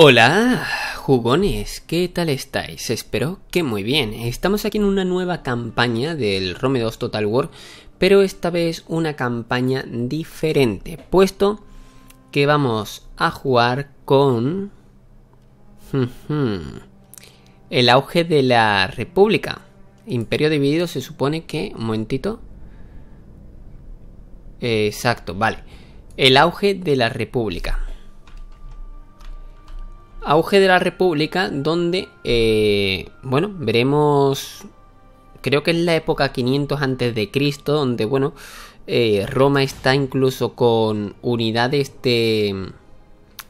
Hola, jugones, ¿qué tal estáis? Espero que muy bien. Estamos aquí en una nueva campaña del Rome 2 Total War, pero esta vez una campaña diferente, puesto que vamos a jugar con el auge de la República. Imperio dividido se supone que... Un momentito. Exacto, vale. El auge de la República. Auge de la República, donde, eh, bueno, veremos, creo que es la época 500 antes de Cristo, donde, bueno, eh, Roma está incluso con unidades de,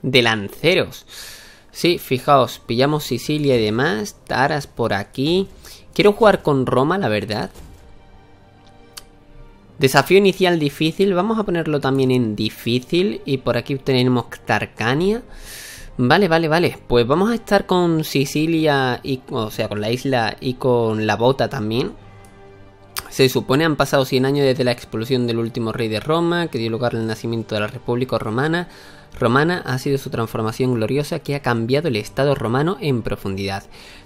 de lanceros. Sí, fijaos, pillamos Sicilia y demás, Taras por aquí. Quiero jugar con Roma, la verdad. Desafío inicial difícil, vamos a ponerlo también en difícil. Y por aquí tenemos Tarcania. Vale, vale, vale. Pues vamos a estar con Sicilia, y, o sea, con la isla y con la bota también. Se supone han pasado 100 años desde la expulsión del último rey de Roma, que dio lugar al nacimiento de la República Romana. Romana ha sido su transformación gloriosa que ha cambiado el Estado romano en profundidad.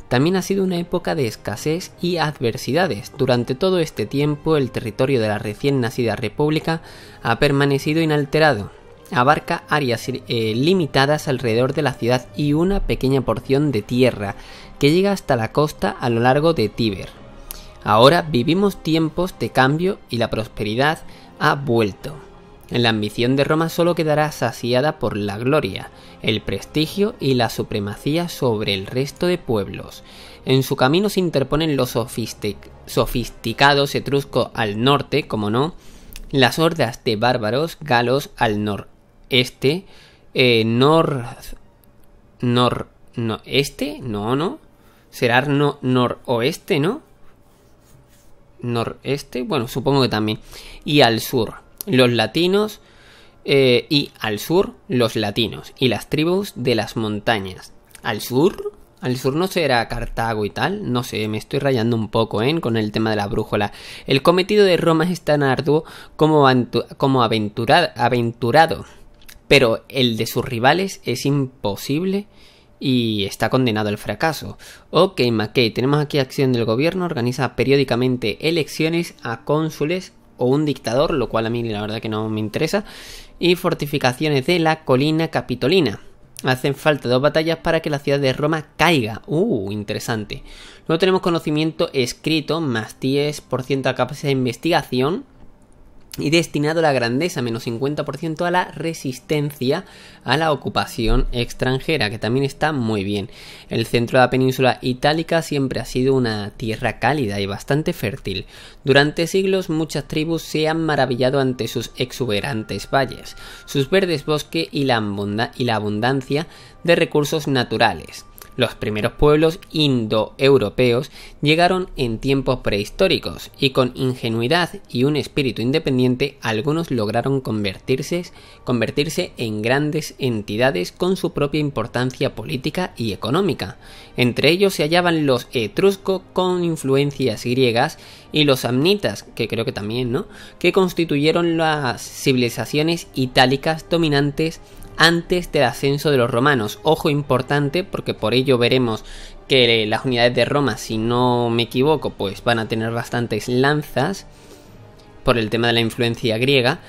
También ha sido una época de escasez y adversidades. Durante todo este tiempo el territorio de la recién nacida República ha permanecido inalterado, abarca áreas eh, limitadas alrededor de la ciudad y una pequeña porción de tierra que llega hasta la costa a lo largo de Tíber. Ahora vivimos tiempos de cambio y la prosperidad ha vuelto. La ambición de Roma solo quedará saciada por la gloria, el prestigio y la supremacía sobre el resto de pueblos. En su camino se interponen los sofisticados etruscos al norte, como no, las hordas de bárbaros galos al, norte este, eh, nor, nor, no, este, no, no, será no, noroeste, ¿no? Noreste, bueno, supongo que también, y al sur, los latinos, eh, y al sur, los latinos, y las tribus de las montañas. Al sur, al sur no será Cartago y tal, no sé, me estoy rayando un poco ¿eh? con el tema de la brújula. El cometido de Roma es tan arduo como, como aventurado, aventurado pero el de sus rivales es imposible y está condenado al fracaso. Ok, McKay, tenemos aquí acción del gobierno, organiza periódicamente elecciones a cónsules o un dictador, lo cual a mí la verdad que no me interesa, y fortificaciones de la colina capitolina. Hacen falta dos batallas para que la ciudad de Roma caiga. Uh, interesante. Luego tenemos conocimiento escrito, más 10% a capacidad de investigación, y destinado a la grandeza menos 50% a la resistencia a la ocupación extranjera, que también está muy bien. El centro de la península itálica siempre ha sido una tierra cálida y bastante fértil. Durante siglos muchas tribus se han maravillado ante sus exuberantes valles, sus verdes bosques y la, abundancia de recursos naturales. Los primeros pueblos indoeuropeos llegaron en tiempos prehistóricos y con ingenuidad y un espíritu independiente algunos lograron convertirse, convertirse en grandes entidades con su propia importancia política y económica. Entre ellos se hallaban los etruscos con influencias griegas y los amnitas, que creo que también, ¿no? que constituyeron las civilizaciones itálicas dominantes antes del ascenso de los romanos. Ojo importante, porque por ello veremos que las unidades de Roma, si no me equivoco, pues van a tener bastantes lanzas por el tema de la influencia griega.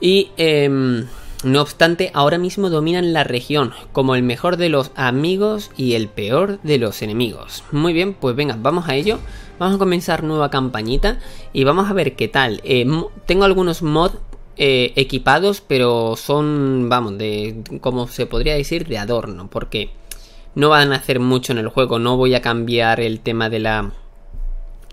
Y em, no obstante, ahora mismo dominan la región como el mejor de los amigos y el peor de los enemigos. Muy bien, pues venga, vamos a ello. Vamos a comenzar nueva campañita y vamos a ver qué tal. Em, tengo algunos mods eh, equipados, pero son, vamos, de, como se podría decir, de adorno, porque no van a hacer mucho en el juego, no voy a cambiar el tema de la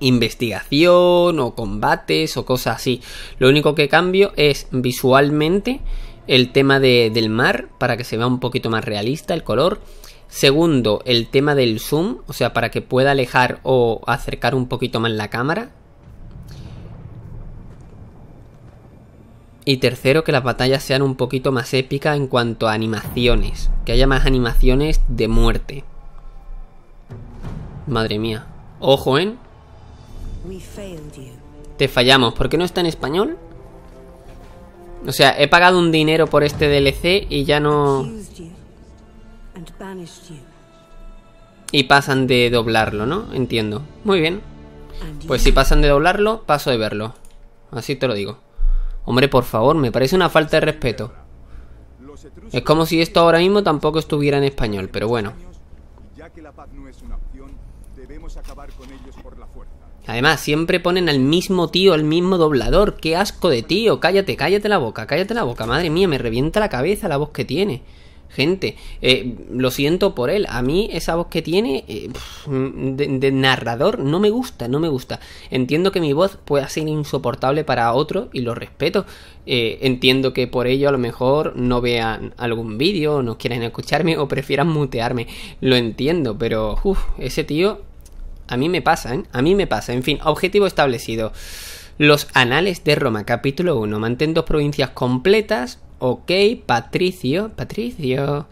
investigación o combates o cosas así. Lo único que cambio es visualmente el tema de, del mar para que se vea un poquito más realista el color. Segundo, el tema del zoom, o sea, para que pueda alejar o acercar un poquito más la cámara, Y tercero, que las batallas sean un poquito más épicas en cuanto a animaciones. Que haya más animaciones de muerte. Madre mía. Ojo, ¿eh? Te fallamos. ¿Por qué no está en español? O sea, he pagado un dinero por este DLC y ya no... Y pasan de doblarlo, ¿no? Entiendo. Muy bien. Pues si pasan de doblarlo, paso de verlo. Así te lo digo. Hombre, por favor, me parece una falta de respeto. Es como si esto ahora mismo tampoco estuviera en español, pero bueno. Además, siempre ponen al mismo tío, al mismo doblador. ¡Qué asco de tío! Cállate, cállate la boca, cállate la boca. Madre mía, me revienta la cabeza la voz que tiene gente. Eh, lo siento por él. A mí esa voz que tiene eh, de, narrador no me gusta, no me gusta. Entiendo que mi voz pueda ser insoportable para otro y lo respeto. Eh, entiendo que por ello a lo mejor no vean algún vídeo, no quieran escucharme o prefieran mutearme. Lo entiendo, pero ese tío a mí me pasa, A mí me pasa. En fin, objetivo establecido. Los anales de Roma, capítulo 1. Mantén dos provincias completas, ok, Patricio, Patricio,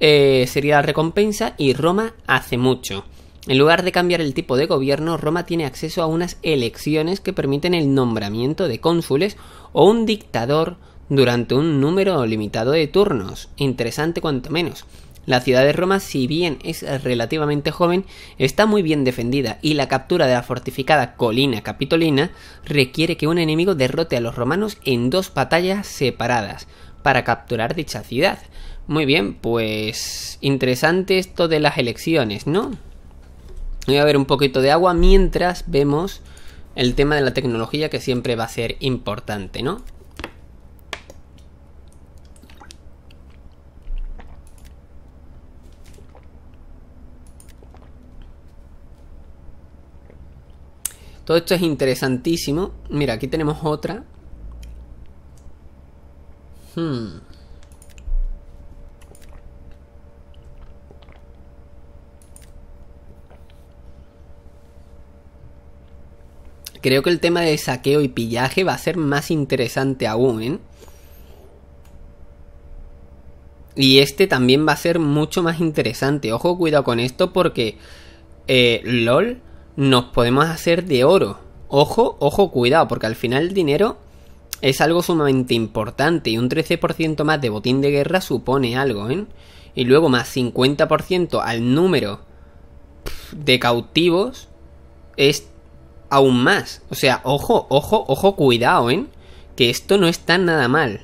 eh, sería la recompensa y Roma hace mucho. En lugar de cambiar el tipo de gobierno, Roma tiene acceso a unas elecciones que permiten el nombramiento de cónsules o un dictador durante un número limitado de turnos. Interesante cuanto menos. La ciudad de Roma, si bien es relativamente joven, está muy bien defendida y la captura de la fortificada colina capitolina requiere que un enemigo derrote a los romanos en dos batallas separadas para capturar dicha ciudad. Muy bien, pues interesante esto de las elecciones, ¿no? Voy a ver un poquito de agua mientras vemos el tema de la tecnología que siempre va a ser importante, ¿no? Todo esto es interesantísimo. Mira, aquí tenemos otra Hmm. Creo que el tema de saqueo y pillaje va a ser más interesante aún, ¿eh? Y este también va a ser mucho más interesante. Ojo, cuidado con esto porque eh, LOL nos podemos hacer de oro. Ojo, ojo, cuidado, porque al final el dinero es algo sumamente importante y un 13% más de botín de guerra supone algo, ¿eh? Y luego más 50% al número de cautivos es aún más. O sea, ojo, ojo, ojo, cuidado, ¿eh? Que esto no está nada mal.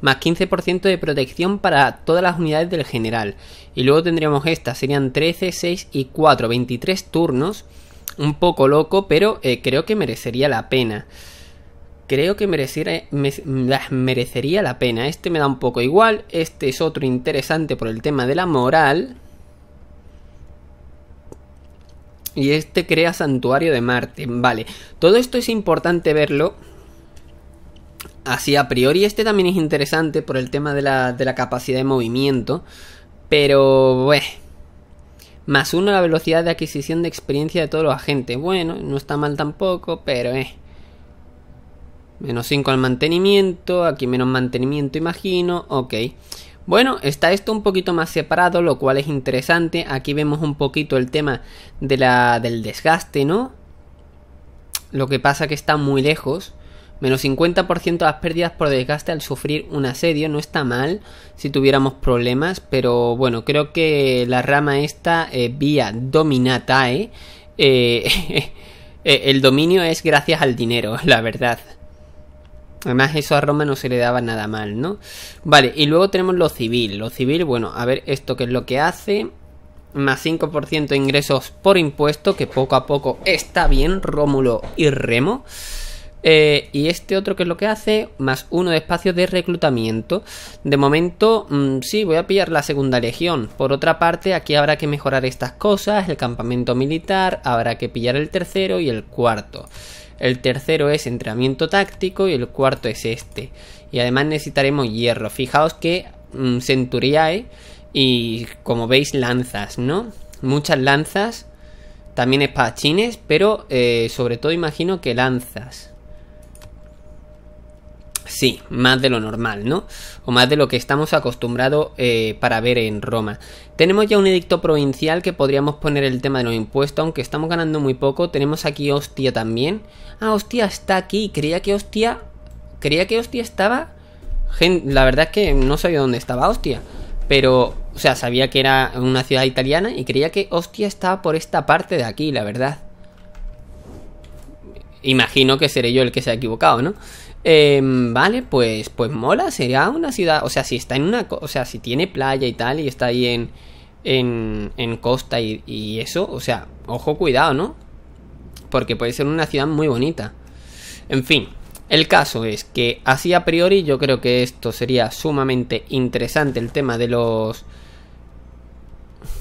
Más 15% de protección para todas las unidades del general. Y luego tendríamos estas, serían 13, 6 y 4, 23 turnos. Un poco loco, pero eh, creo que merecería la pena creo que mereciera, merecería la pena. Este me da un poco igual, este es otro interesante por el tema de la moral. Y este crea Santuario de Marte, vale. Todo esto es importante verlo. Así a priori este también es interesante por el tema de la, de la capacidad de movimiento. Pero, bueno. Más uno la velocidad de adquisición de experiencia de todos los agentes. Bueno, no está mal tampoco, pero eh. Menos 5 al mantenimiento, aquí menos mantenimiento imagino, ok. Bueno, está esto un poquito más separado, lo cual es interesante. Aquí vemos un poquito el tema de la, del desgaste, ¿no? Lo que pasa que está muy lejos. Menos 50% de las pérdidas por desgaste al sufrir un asedio. No está mal si tuviéramos problemas, pero bueno, creo que la rama esta, eh, vía dominatae, eh, eh, eh, el dominio es gracias al dinero, la verdad. Además, eso a Roma no se le daba nada mal, ¿no? Vale, y luego tenemos lo civil. Lo civil, bueno, a ver esto que es lo que hace. Más 5% de ingresos por impuesto, que poco a poco está bien, Rómulo y Remo. Eh, y este otro que es lo que hace, más uno de espacio de reclutamiento. De momento, mm, sí, voy a pillar la segunda legión. Por otra parte, aquí habrá que mejorar estas cosas, el campamento militar, habrá que pillar el tercero y el cuarto el tercero es entrenamiento táctico y el cuarto es este. Y además necesitaremos hierro. Fijaos que mm, Centuriae y como veis lanzas, ¿no? Muchas lanzas, también espadachines, pero eh, sobre todo imagino que lanzas. Sí, más de lo normal, ¿no? O más de lo que estamos acostumbrados eh, para ver en Roma. Tenemos ya un edicto provincial que podríamos poner el tema de los impuestos, aunque estamos ganando muy poco. Tenemos aquí Hostia también. Ah, Hostia está aquí. Creía que Hostia... Creía que Hostia estaba... La verdad es que no sabía dónde estaba Hostia. Pero, o sea, sabía que era una ciudad italiana y creía que Hostia estaba por esta parte de aquí, la verdad. Imagino que seré yo el que se ha equivocado, ¿no? Eh, vale, pues, pues mola, sería una ciudad, o sea, si está en una, o sea, si tiene playa y tal, y está ahí en, en, en costa y, y, eso, o sea, ojo, cuidado, ¿no? Porque puede ser una ciudad muy bonita. En fin, el caso es que así a priori yo creo que esto sería sumamente interesante el tema de los...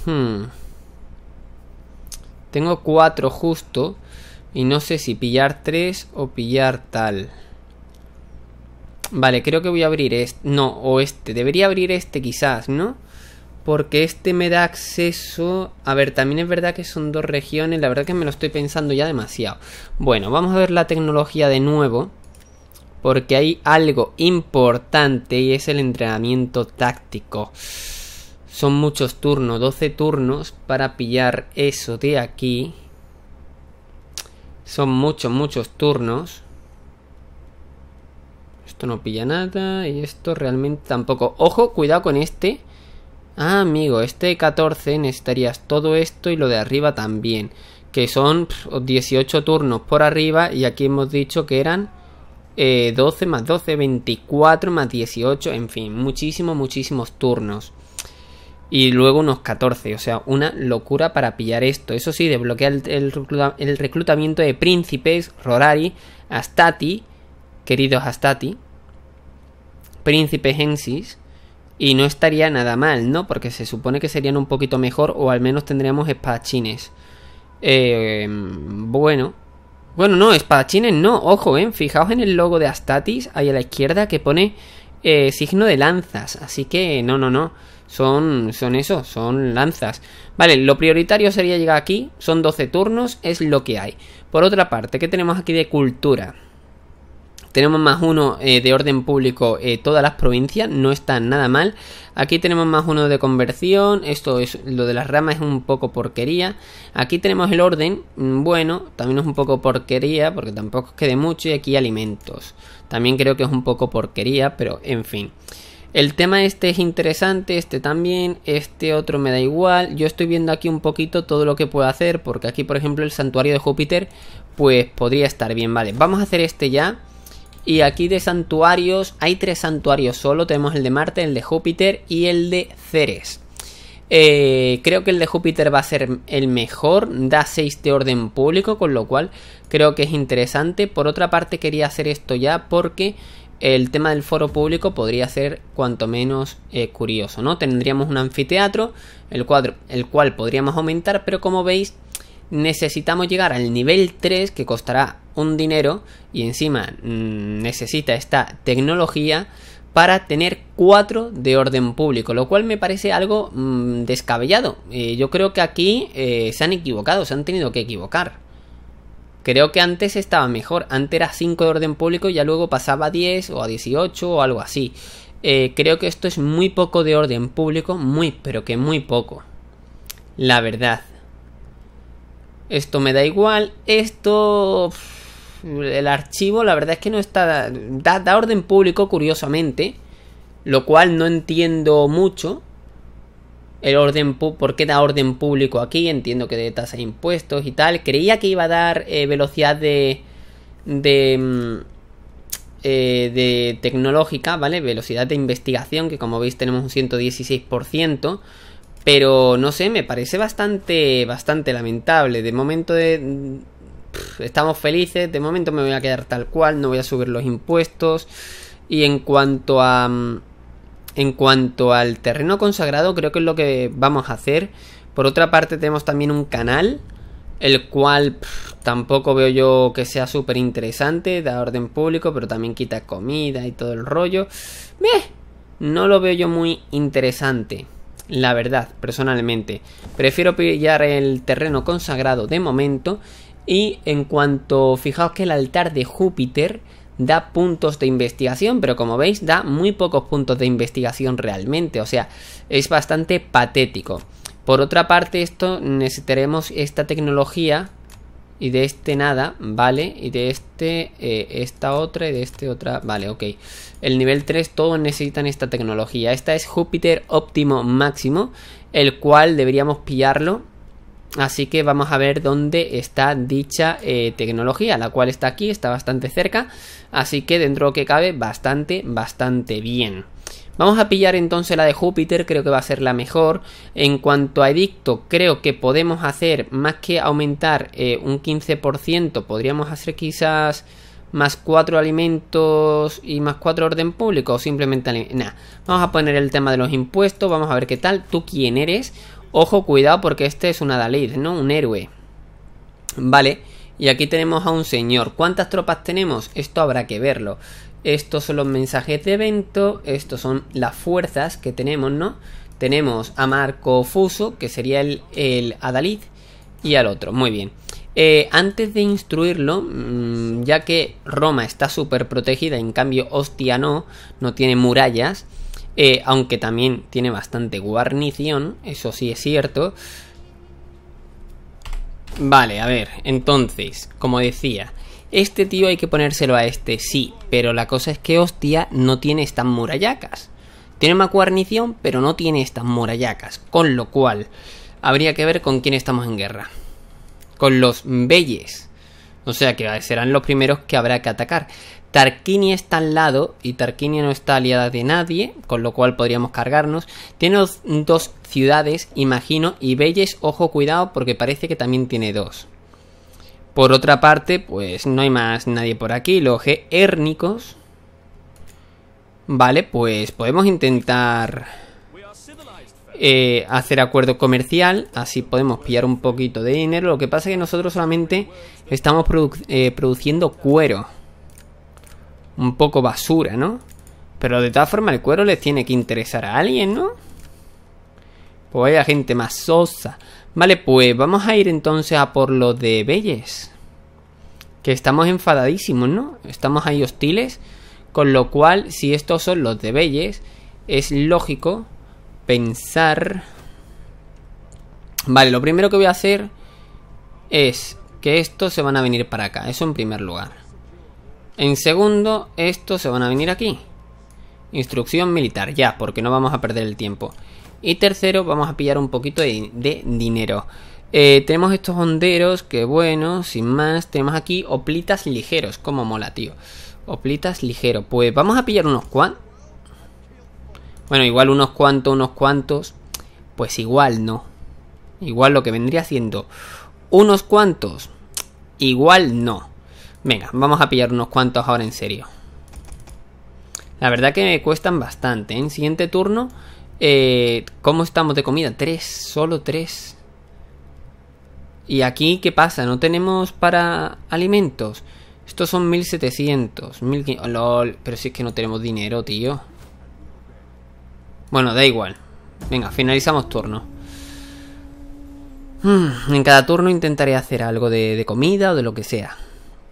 Hmm, tengo cuatro justo y no sé si pillar tres o pillar tal. Vale, creo que voy a abrir este. No, o este. Debería abrir este quizás, ¿no? Porque este me da acceso... A ver, también es verdad que son dos regiones. La verdad que me lo estoy pensando ya demasiado. Bueno, vamos a ver la tecnología de nuevo. Porque hay algo importante y es el entrenamiento táctico. Son muchos turnos, 12 turnos para pillar eso de aquí. Son muchos, muchos turnos no pilla nada. Y esto realmente tampoco. Ojo, cuidado con este. Ah, amigo, este 14 necesitarías todo esto y lo de arriba también. Que son 18 turnos por arriba. Y aquí hemos dicho que eran 12 eh, más 12, 24 más 18. En fin, muchísimos, muchísimos turnos. Y luego unos 14. O sea, una locura para pillar esto. Eso sí, desbloquear el reclutamiento de príncipes, Rorari, Astati. Queridos Astati príncipe Gensis y no estaría nada mal, ¿no? Porque se supone que serían un poquito mejor o al menos tendríamos espadachines. Eh, bueno. Bueno, no, espadachines no, ojo, ¿eh? Fijaos en el logo de Astatis ahí a la izquierda que pone eh, signo de lanzas, así que no, no, no. Son, son eso, son lanzas. Vale, lo prioritario sería llegar aquí, son 12 turnos, es lo que hay. Por otra parte, ¿qué tenemos aquí de cultura? Tenemos más uno eh, de orden público eh, todas las provincias, no está nada mal. Aquí tenemos más uno de conversión, esto es lo de las ramas es un poco porquería. Aquí tenemos el orden, mm, bueno, también es un poco porquería porque tampoco quede mucho y aquí alimentos. También creo que es un poco porquería, pero en fin. El tema este es interesante, este también, este otro me da igual. Yo estoy viendo aquí un poquito todo lo que puedo hacer, porque aquí, por ejemplo, el santuario de Júpiter, pues podría estar bien. Vale, vamos a hacer este ya. Y aquí de santuarios, hay tres santuarios solo. Tenemos el de Marte, el de Júpiter y el de Ceres. Eh, creo que el de Júpiter va a ser el mejor, da 6 de orden público, con lo cual creo que es interesante. Por otra parte, quería hacer esto ya porque el tema del foro público podría ser cuanto menos eh, curioso, ¿no? Tendríamos un anfiteatro, el, cuadro, el cual podríamos aumentar, pero como veis, necesitamos llegar al nivel 3 que costará un dinero y encima mm, necesita esta tecnología para tener 4 de orden público, lo cual me parece algo mm, descabellado. Eh, yo creo que aquí eh, se han equivocado, se han tenido que equivocar. Creo que antes estaba mejor, antes era 5 de orden público y ya luego pasaba a 10 o a 18 o algo así. Eh, creo que esto es muy poco de orden público, muy pero que muy poco. La verdad esto me da igual, esto... El archivo la verdad es que no está... Da, orden público curiosamente, lo cual no entiendo mucho. El orden por qué da orden público aquí, entiendo que de tasa de impuestos y tal. Creía que iba a dar eh, velocidad de... de... Mm, eh, de tecnológica, ¿vale? Velocidad de investigación, que como veis tenemos un 116%. Pero no sé, me parece bastante, bastante lamentable. De momento de, eh, estamos felices, de momento me voy a quedar tal cual, no voy a subir los impuestos. Y en cuanto a... Mm, en cuanto al terreno consagrado, creo que es lo que vamos a hacer. Por otra parte, tenemos también un canal, el cual tampoco veo yo que sea súper interesante, da orden público, pero también quita comida y todo el rollo. Meh, no lo veo yo muy interesante la verdad, personalmente. Prefiero pillar el terreno consagrado de momento. Y en cuanto, fijaos que el altar de Júpiter da puntos de investigación, pero como veis da muy pocos puntos de investigación realmente, o sea, es bastante patético. Por otra parte, esto necesitaremos esta tecnología y de este nada, vale, y de este eh, esta otra y de este otra, vale, ok. El nivel 3 todos necesitan esta tecnología. Esta es Júpiter óptimo máximo, el cual deberíamos pillarlo. Así que vamos a ver dónde está dicha eh, tecnología, la cual está aquí, está bastante cerca. Así que dentro que cabe, bastante, bastante bien. Vamos a pillar entonces la de Júpiter, creo que va a ser la mejor. En cuanto a Edicto, creo que podemos hacer, más que aumentar eh, un 15%, podríamos hacer quizás más cuatro alimentos y más cuatro orden público o simplemente nada. Vamos a poner el tema de los impuestos, vamos a ver qué tal, tú quién eres. Ojo, cuidado porque este es un Adalid, ¿no? Un héroe. Vale, y aquí tenemos a un señor. ¿Cuántas tropas tenemos? Esto habrá que verlo. Estos son los mensajes de evento, estos son las fuerzas que tenemos, ¿no? Tenemos a Marco Fuso, que sería el, el Adalid, y al otro. Muy bien. Eh, antes de instruirlo, mm, ya que Roma está súper protegida, en cambio Ostia no, no tiene murallas, eh, aunque también tiene bastante guarnición, eso sí es cierto. Vale, a ver, entonces, como decía, este tío hay que ponérselo a este, sí, pero la cosa es que Ostia no tiene estas murallacas. Tiene más guarnición, pero no tiene estas murallacas, con lo cual habría que ver con quién estamos en guerra con los beyes. O sea que serán los primeros que habrá que atacar. Tarquini está al lado y Tarquinia no está aliada de nadie, con lo cual podríamos cargarnos. Tiene dos ciudades, imagino, y Belles, ojo, cuidado, porque parece que también tiene dos. Por otra parte, pues no hay más nadie por aquí. Los hérnicos. Vale, pues podemos intentar eh, hacer acuerdo comercial, así podemos pillar un poquito de dinero. Lo que pasa es que nosotros solamente estamos eh, produciendo cuero. Un poco basura, ¿no? Pero de todas formas el cuero les tiene que interesar a alguien, ¿no? Pues hay gente más sosa. Vale, pues vamos a ir entonces a por lo de Belles. Que estamos enfadadísimos, ¿no? Estamos ahí hostiles. Con lo cual, si estos son los de Belles, es lógico pensar... Vale, lo primero que voy a hacer es que estos se van a venir para acá. Eso en primer lugar. En segundo, estos se van a venir aquí. Instrucción militar, ya, porque no vamos a perder el tiempo. Y tercero, vamos a pillar un poquito de, dinero. Eh, tenemos estos honderos, que bueno, sin más. Tenemos aquí oplitas ligeros, como mola, tío. Oplitas ligero. Pues vamos a pillar unos cuantos. Bueno, igual unos cuantos, unos cuantos. Pues igual no. Igual lo que vendría siendo unos cuantos. Igual no. Venga, vamos a pillar unos cuantos ahora en serio. La verdad que me cuestan bastante. ¿eh? En siguiente turno, eh, ¿cómo estamos de comida? Tres, solo tres. ¿Y aquí qué pasa? ¿No tenemos para alimentos? Estos son 1700. pero si es que no tenemos dinero, tío. Bueno, da igual. Venga, finalizamos turno. Hmm, en cada turno intentaré hacer algo de, comida o de lo que sea.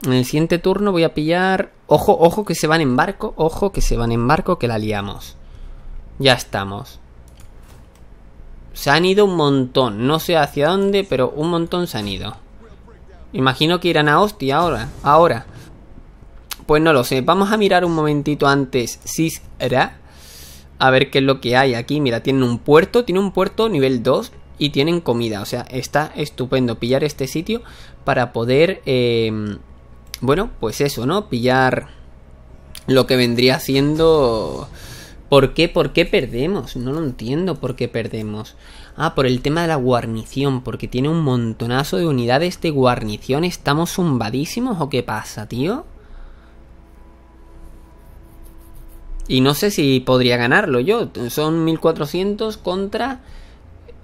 En el siguiente turno voy a pillar... Ojo, ojo que se van en barco, ojo que se van en barco, que la liamos. Ya estamos. Se han ido un montón, no sé hacia dónde, pero un montón se han ido. Imagino que irán a hostia ahora, ahora. Pues no lo sé, vamos a mirar un momentito antes Sisra a ver qué es lo que hay aquí. Mira, tienen un puerto, tiene un puerto nivel 2 y tienen comida. O sea, está estupendo pillar este sitio para poder, em, bueno, pues eso, ¿no? Pillar lo que vendría siendo... ¿Por qué? ¿Por qué perdemos? No lo entiendo por qué perdemos. Ah, por el tema de la guarnición, porque tiene un montonazo de unidades de guarnición. ¿Estamos zumbadísimos o qué pasa, tío? Y no sé si podría ganarlo yo. Son 1400 contra...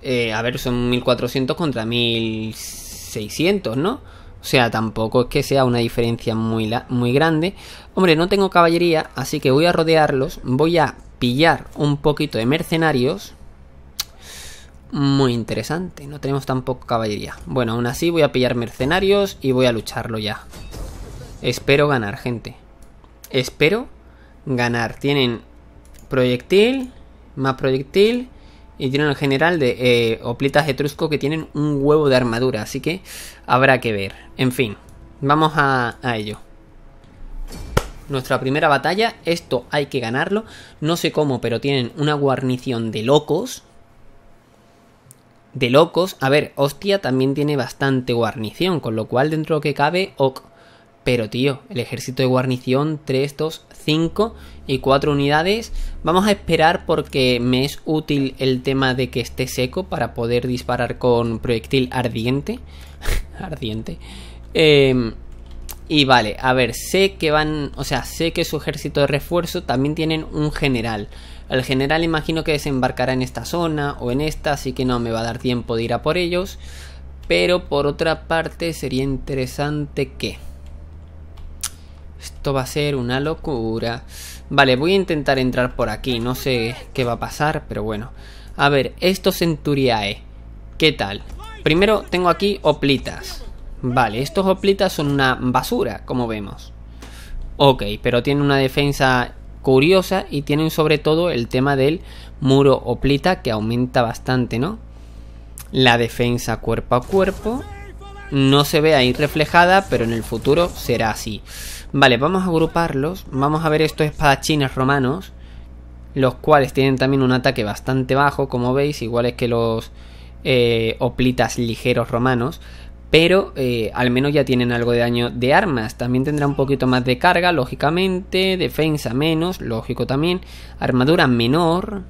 Eh, a ver, son 1400 contra 1600, ¿no? O sea, tampoco es que sea una diferencia muy, muy grande. Hombre, no tengo caballería, así que voy a rodearlos. Voy a pillar un poquito de mercenarios. Muy interesante, no tenemos tampoco caballería. Bueno, aún así voy a pillar mercenarios y voy a lucharlo ya. Espero ganar, gente. Espero ganar. Tienen proyectil, más proyectil. Y tienen el general de eh, oplitas opletas etrusco que tienen un huevo de armadura. Así que habrá que ver. En fin, vamos a, ello nuestra primera batalla. Esto hay que ganarlo. No sé cómo, pero tienen una guarnición de locos. De locos. A ver, Hostia también tiene bastante guarnición, con lo cual dentro que cabe, ok. Pero tío, el ejército de guarnición, 3, 2, 5 y 4 unidades. Vamos a esperar porque me es útil el tema de que esté seco para poder disparar con proyectil ardiente. ardiente. Em, y vale, a ver, sé que van, o sea, sé que su ejército de refuerzo también tienen un general. El general imagino que desembarcará en esta zona o en esta, así que no me va a dar tiempo de ir a por ellos. Pero por otra parte sería interesante que... Esto va a ser una locura. Vale, voy a intentar entrar por aquí. No sé qué va a pasar, pero bueno. A ver, estos centuriae. ¿Qué tal? Primero tengo aquí oplitas. Vale, estos oplitas son una basura, como vemos. Ok, pero tienen una defensa curiosa y tienen sobre todo el tema del muro oplita que aumenta bastante, ¿no? La defensa cuerpo a cuerpo no se ve ahí reflejada, pero en el futuro será así. Vale, vamos a agruparlos. Vamos a ver estos espadachines romanos. Los cuales tienen también un ataque bastante bajo, como veis. Iguales que los eh, oplitas ligeros romanos. Pero eh, al menos ya tienen algo de daño de armas. También tendrá un poquito más de carga, lógicamente. Defensa menos, lógico también. Armadura menor.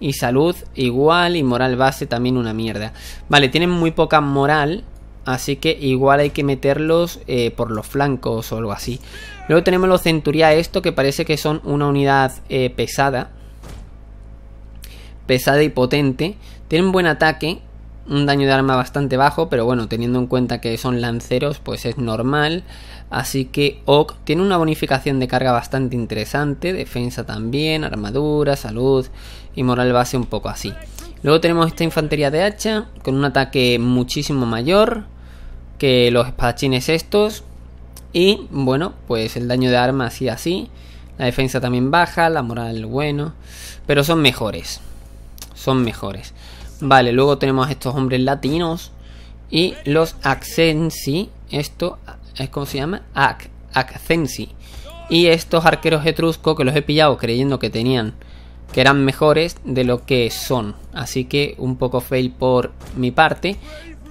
Y salud igual. Y moral base también una mierda. Vale, tienen muy poca moral. Así que igual hay que meterlos eh, por los flancos o algo así. Luego tenemos los centuría esto que parece que son una unidad eh, pesada. Pesada y potente. Tienen buen ataque. Un daño de arma bastante bajo. Pero bueno, teniendo en cuenta que son lanceros, pues es normal. Así que Ok tiene una bonificación de carga bastante interesante. Defensa también, armadura, salud y moral base un poco así. Luego tenemos esta infantería de hacha con un ataque muchísimo mayor que los espadachines estos. Y bueno, pues el daño de arma así así. La defensa también baja, la moral bueno. Pero son mejores. Son mejores. Vale, luego tenemos estos hombres latinos. Y los Accensi. Esto es como se llama. Accensi. Y estos arqueros etruscos que los he pillado creyendo que tenían que eran mejores de lo que son. Así que un poco fail por mi parte.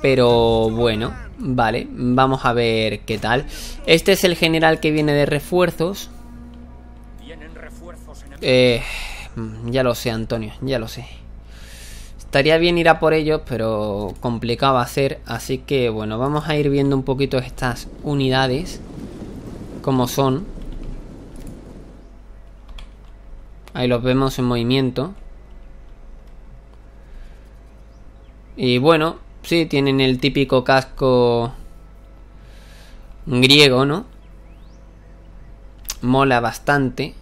Pero bueno, vale, vamos a ver qué tal. Este es el general que viene de refuerzos. Eh, ya lo sé, Antonio, ya lo sé. Estaría bien ir a por ellos, pero complicado hacer. Así que bueno, vamos a ir viendo un poquito estas unidades. Como son. Ahí los vemos en movimiento. Y bueno, sí, tienen el típico casco griego, ¿no? Mola bastante.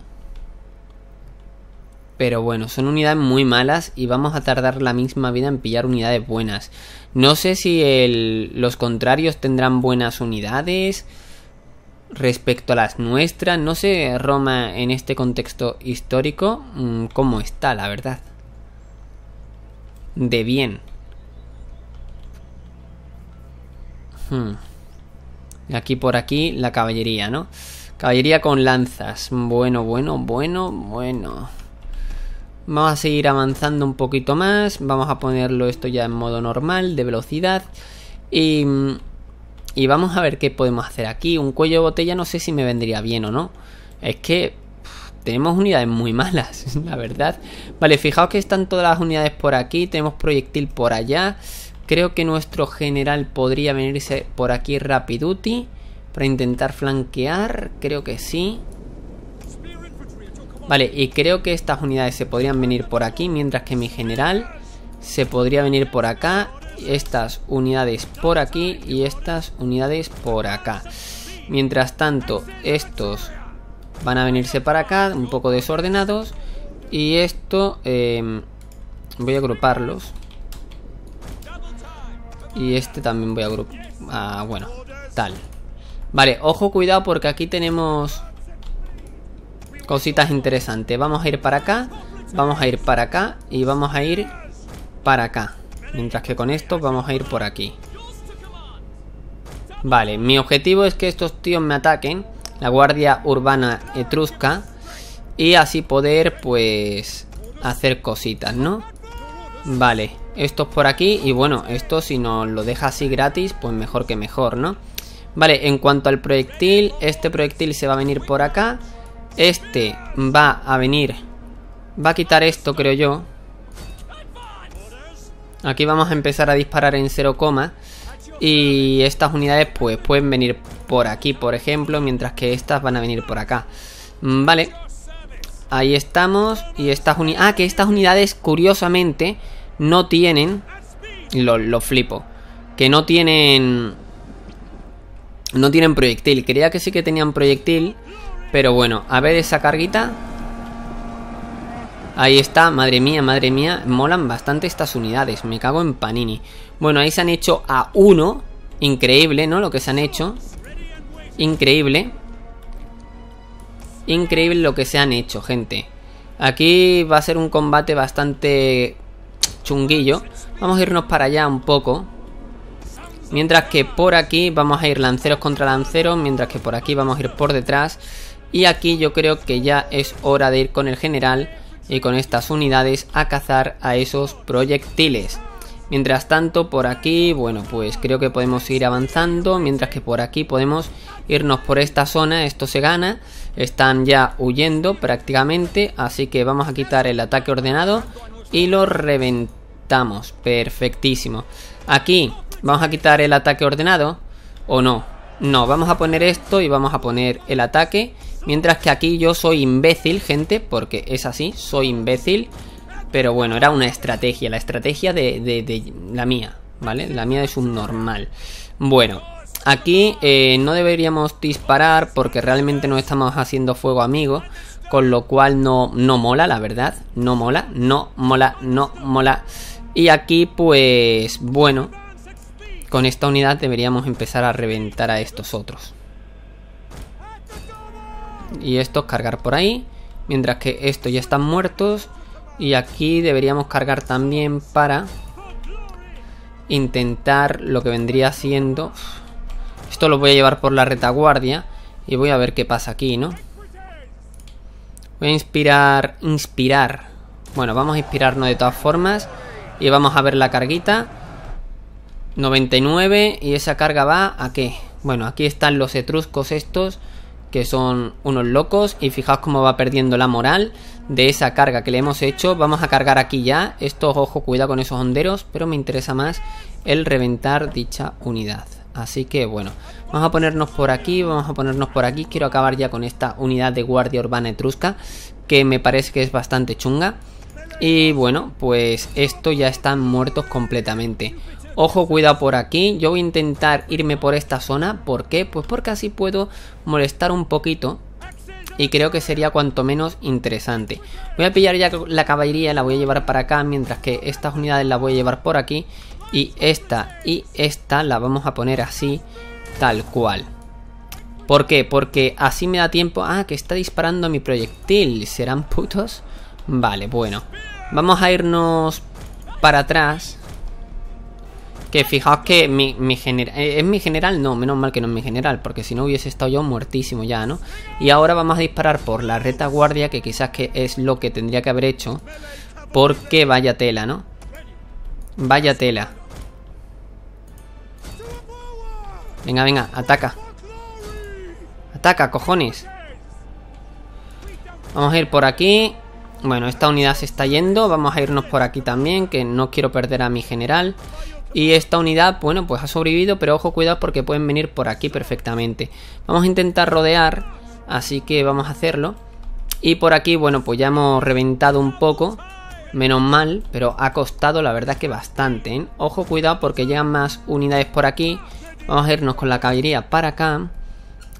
Pero bueno, son unidades muy malas y vamos a tardar la misma vida en pillar unidades buenas. No sé si los contrarios tendrán buenas unidades respecto a las nuestras. No sé Roma en este contexto histórico mm, cómo está, la verdad. De bien. Y hmm. Aquí por aquí la caballería, ¿no? Caballería con lanzas. Bueno, bueno, bueno, bueno. Vamos a seguir avanzando un poquito más. Vamos a ponerlo esto ya en modo normal, de velocidad. Y mm, y vamos a ver qué podemos hacer aquí. Un cuello de botella no sé si me vendría bien o no. Es que tenemos unidades muy malas, la verdad. Vale, fijaos que están todas las unidades por aquí. Tenemos proyectil por allá. Creo que nuestro general podría venirse por aquí rapiduti. Para intentar flanquear. Creo que sí. Vale, y creo que estas unidades se podrían venir por aquí, mientras que mi general se podría venir por acá estas unidades por aquí y estas unidades por acá. Mientras tanto, estos van a venirse para acá, un poco desordenados. Y esto em, voy a agruparlos. Y este también voy a agrupar. Ah, bueno, tal. Vale, ojo, cuidado porque aquí tenemos cositas interesantes. Vamos a ir para acá, vamos a ir para acá y vamos a ir para acá. Mientras que con esto vamos a ir por aquí. Vale, mi objetivo es que estos tíos me ataquen. La guardia urbana etrusca. Y así poder, pues, hacer cositas, ¿no? Vale, estos por aquí. Y bueno, esto si nos lo deja así gratis, pues mejor que mejor, ¿no? Vale, en cuanto al proyectil, este proyectil se va a venir por acá. Este va a venir... Va a quitar esto, creo yo. Aquí vamos a empezar a disparar en 0, y estas unidades pues pueden venir por aquí, por ejemplo, mientras que estas van a venir por acá. Mm, vale. Ahí estamos. Y estas unidades... Ah, que estas unidades curiosamente no tienen... Lo, lo flipo. Que no tienen... No tienen proyectil. Creía que sí que tenían proyectil. Pero bueno, a ver esa carguita. Ahí está, madre mía, madre mía, molan bastante estas unidades, me cago en Panini. Bueno, ahí se han hecho a uno, increíble, ¿no? Lo que se han hecho. Increíble. Increíble lo que se han hecho, gente. Aquí va a ser un combate bastante chunguillo. Vamos a irnos para allá un poco. Mientras que por aquí vamos a ir lanceros contra lanceros. Mientras que por aquí vamos a ir por detrás. Y aquí yo creo que ya es hora de ir con el general y con estas unidades a cazar a esos proyectiles. Mientras tanto, por aquí, bueno, pues creo que podemos ir avanzando, mientras que por aquí podemos irnos por esta zona, esto se gana, están ya huyendo prácticamente, así que vamos a quitar el ataque ordenado y lo reventamos, perfectísimo. Aquí vamos a quitar el ataque ordenado, o no, no, vamos a poner esto y vamos a poner el ataque Mientras que aquí yo soy imbécil, gente, porque es así, soy imbécil. Pero bueno, era una estrategia, la estrategia de, la mía, ¿vale? La mía es un normal. Bueno, aquí eh, no deberíamos disparar porque realmente no estamos haciendo fuego amigo. Con lo cual no, no mola, la verdad. No mola, no mola, no mola. Y aquí pues bueno, con esta unidad deberíamos empezar a reventar a estos otros y esto cargar por ahí, mientras que estos ya están muertos y aquí deberíamos cargar también para intentar lo que vendría siendo... Esto lo voy a llevar por la retaguardia y voy a ver qué pasa aquí, ¿no? Voy a inspirar... Inspirar. Bueno, vamos a inspirarnos de todas formas y vamos a ver la carguita. 99 y esa carga va a qué? Bueno, aquí están los etruscos estos que son unos locos y fijaos cómo va perdiendo la moral de esa carga que le hemos hecho. Vamos a cargar aquí ya. Estos, ojo, cuidado con esos honderos, pero me interesa más el reventar dicha unidad. Así que bueno, vamos a ponernos por aquí, vamos a ponernos por aquí. Quiero acabar ya con esta unidad de guardia urbana etrusca, que me parece que es bastante chunga. Y bueno, pues esto ya están muertos completamente. Ojo, cuidado por aquí. Yo voy a intentar irme por esta zona. ¿Por qué? Pues porque así puedo molestar un poquito. Y creo que sería cuanto menos interesante. Voy a pillar ya la caballería, la voy a llevar para acá. Mientras que estas unidades las voy a llevar por aquí. Y esta y esta la vamos a poner así, tal cual. ¿Por qué? Porque así me da tiempo... Ah, que está disparando mi proyectil. ¿Serán putos? Vale, bueno. Vamos a irnos para atrás. Que fijaos que mi, general... Eh, ¿Es mi general? No, menos mal que no es mi general, porque si no hubiese estado yo muertísimo ya, ¿no? Y ahora vamos a disparar por la retaguardia, que quizás que es lo que tendría que haber hecho. Porque vaya tela, ¿no? Vaya tela. Venga, venga, ataca. Ataca, cojones. Vamos a ir por aquí. Bueno, esta unidad se está yendo. Vamos a irnos por aquí también, que no quiero perder a mi general. Y esta unidad, bueno, pues ha sobrevivido, pero ojo, cuidado porque pueden venir por aquí perfectamente. Vamos a intentar rodear, así que vamos a hacerlo. Y por aquí, bueno, pues ya hemos reventado un poco, menos mal, pero ha costado la verdad que bastante. ¿eh? Ojo, cuidado porque llegan más unidades por aquí. Vamos a irnos con la caballería para acá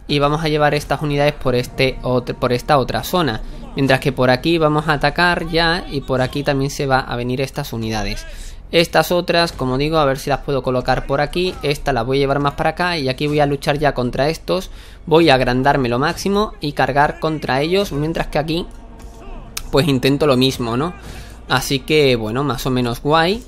y vamos a llevar estas unidades por, este por esta otra zona. Mientras que por aquí vamos a atacar ya y por aquí también se va a venir estas unidades. Estas otras, como digo, a ver si las puedo colocar por aquí. Esta la voy a llevar más para acá y aquí voy a luchar ya contra estos. Voy a agrandarme lo máximo y cargar contra ellos, mientras que aquí pues intento lo mismo, ¿no? Así que, bueno, más o menos guay.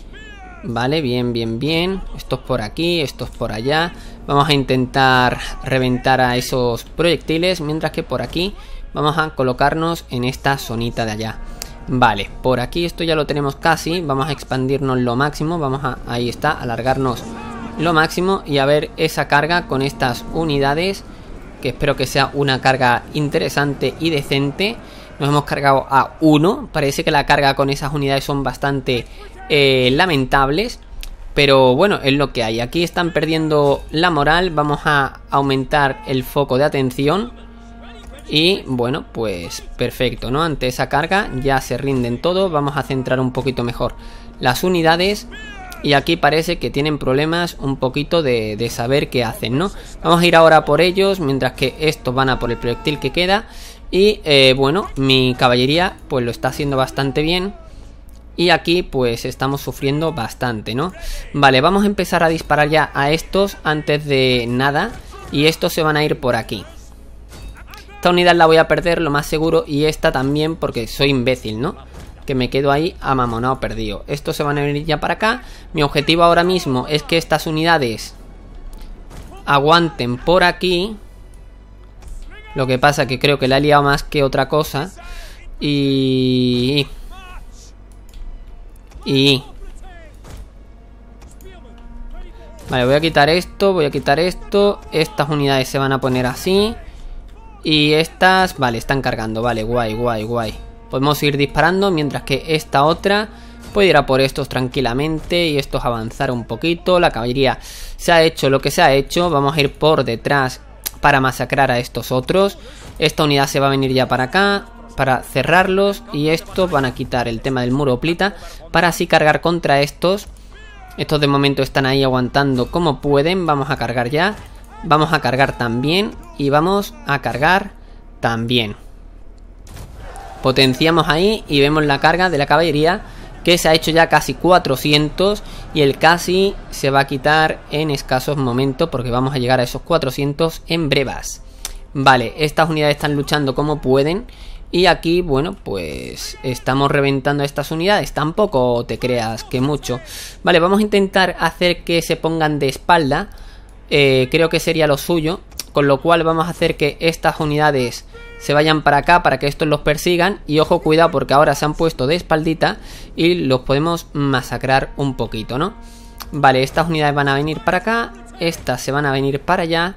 Vale, bien, bien, bien. Estos por aquí, estos por allá. Vamos a intentar reventar a esos proyectiles, mientras que por aquí vamos a colocarnos en esta zonita de allá. Vale, por aquí esto ya lo tenemos casi. Vamos a expandirnos lo máximo. Vamos a, ahí está, alargarnos lo máximo y a ver esa carga con estas unidades. Que espero que sea una carga interesante y decente. Nos hemos cargado a uno. Parece que la carga con esas unidades son bastante eh, lamentables. Pero bueno, es lo que hay. Aquí están perdiendo la moral. Vamos a aumentar el foco de atención. Y bueno, pues perfecto, ¿no? Ante esa carga ya se rinden todos, vamos a centrar un poquito mejor las unidades y aquí parece que tienen problemas un poquito de, saber qué hacen, ¿no? Vamos a ir ahora por ellos, mientras que estos van a por el proyectil que queda. Y eh, bueno, mi caballería pues lo está haciendo bastante bien. Y aquí pues estamos sufriendo bastante, ¿no? Vale, vamos a empezar a disparar ya a estos antes de nada. Y estos se van a ir por aquí. Esta unidad la voy a perder, lo más seguro, y esta también porque soy imbécil, ¿no? Que me quedo ahí amamonado perdido. Estos se van a venir ya para acá. Mi objetivo ahora mismo es que estas unidades aguanten por aquí. Lo que pasa que creo que la he liado más que otra cosa. Y... Y... Vale, voy a quitar esto, voy a quitar esto. Estas unidades se van a poner así. Y estas, vale, están cargando, vale, guay, guay, guay. Podemos ir disparando mientras que esta otra puede ir a por estos tranquilamente y estos avanzar un poquito. La caballería se ha hecho lo que se ha hecho, vamos a ir por detrás para masacrar a estos otros. Esta unidad se va a venir ya para acá para cerrarlos y estos van a quitar el tema del muro plita para así cargar contra estos. Estos de momento están ahí aguantando como pueden, vamos a cargar ya. Vamos a cargar también. Y vamos a cargar también. Potenciamos ahí y vemos la carga de la caballería que se ha hecho ya casi 400 y el casi se va a quitar en escasos momentos porque vamos a llegar a esos 400 en brevas. Vale, estas unidades están luchando como pueden y aquí, bueno, pues estamos reventando estas unidades. Tampoco te creas que mucho. Vale, vamos a intentar hacer que se pongan de espalda eh, creo que sería lo suyo. Con lo cual vamos a hacer que estas unidades se vayan para acá para que estos los persigan. Y ojo, cuidado porque ahora se han puesto de espaldita y los podemos masacrar un poquito, ¿no? Vale, estas unidades van a venir para acá, estas se van a venir para allá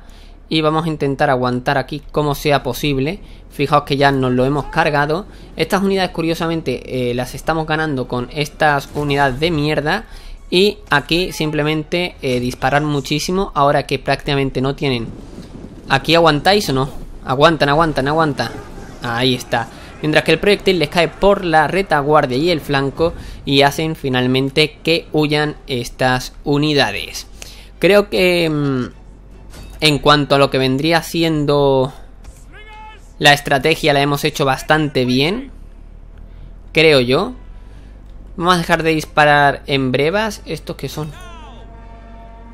y vamos a intentar aguantar aquí como sea posible. Fijaos que ya nos lo hemos cargado. Estas unidades curiosamente eh, las estamos ganando con estas unidades de mierda y aquí simplemente eh, disparar muchísimo. Ahora que prácticamente no tienen. ¿Aquí aguantáis o no? Aguantan, aguantan, aguantan. Ahí está. Mientras que el proyectil les cae por la retaguardia y el flanco. Y hacen finalmente que huyan estas unidades. Creo que... Mm, en cuanto a lo que vendría siendo... La estrategia la hemos hecho bastante bien. Creo yo. Vamos a dejar de disparar en brevas. ¿Estos que son?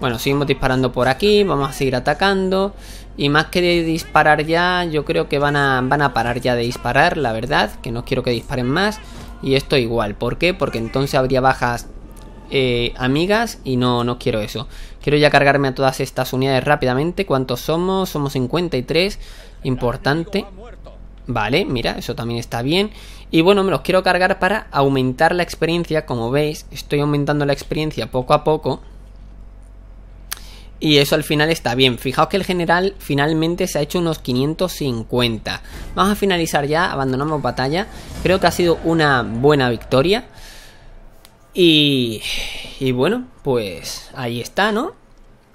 Bueno, seguimos disparando por aquí. Vamos a seguir atacando. Y más que de disparar ya, yo creo que van a, van a parar ya de disparar, la verdad. Que no quiero que disparen más. Y esto igual. ¿Por qué? Porque entonces habría bajas eh, amigas y no, no quiero eso. Quiero ya cargarme a todas estas unidades rápidamente. ¿Cuántos somos? Somos 53. Importante. Vale, mira, eso también está bien. Y bueno, me los quiero cargar para aumentar la experiencia. Como veis, estoy aumentando la experiencia poco a poco. Y eso al final está bien. Fijaos que el general finalmente se ha hecho unos 550. Vamos a finalizar ya, abandonamos batalla. Creo que ha sido una buena victoria. Y, y bueno, pues ahí está, ¿no?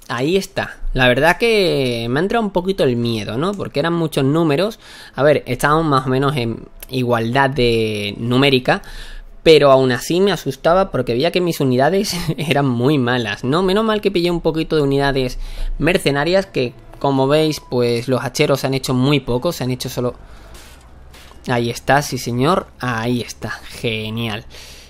Ahí está. La verdad que me ha entrado un poquito el miedo, ¿no? Porque eran muchos números. A ver, estábamos más o menos en, igualdad de numérica, pero aún así me asustaba porque veía que mis unidades eran muy malas, ¿no? Menos mal que pillé un poquito de unidades mercenarias que, como veis, pues los hacheros se han hecho muy pocos, se han hecho solo... Ahí está, sí señor, ahí está, genial.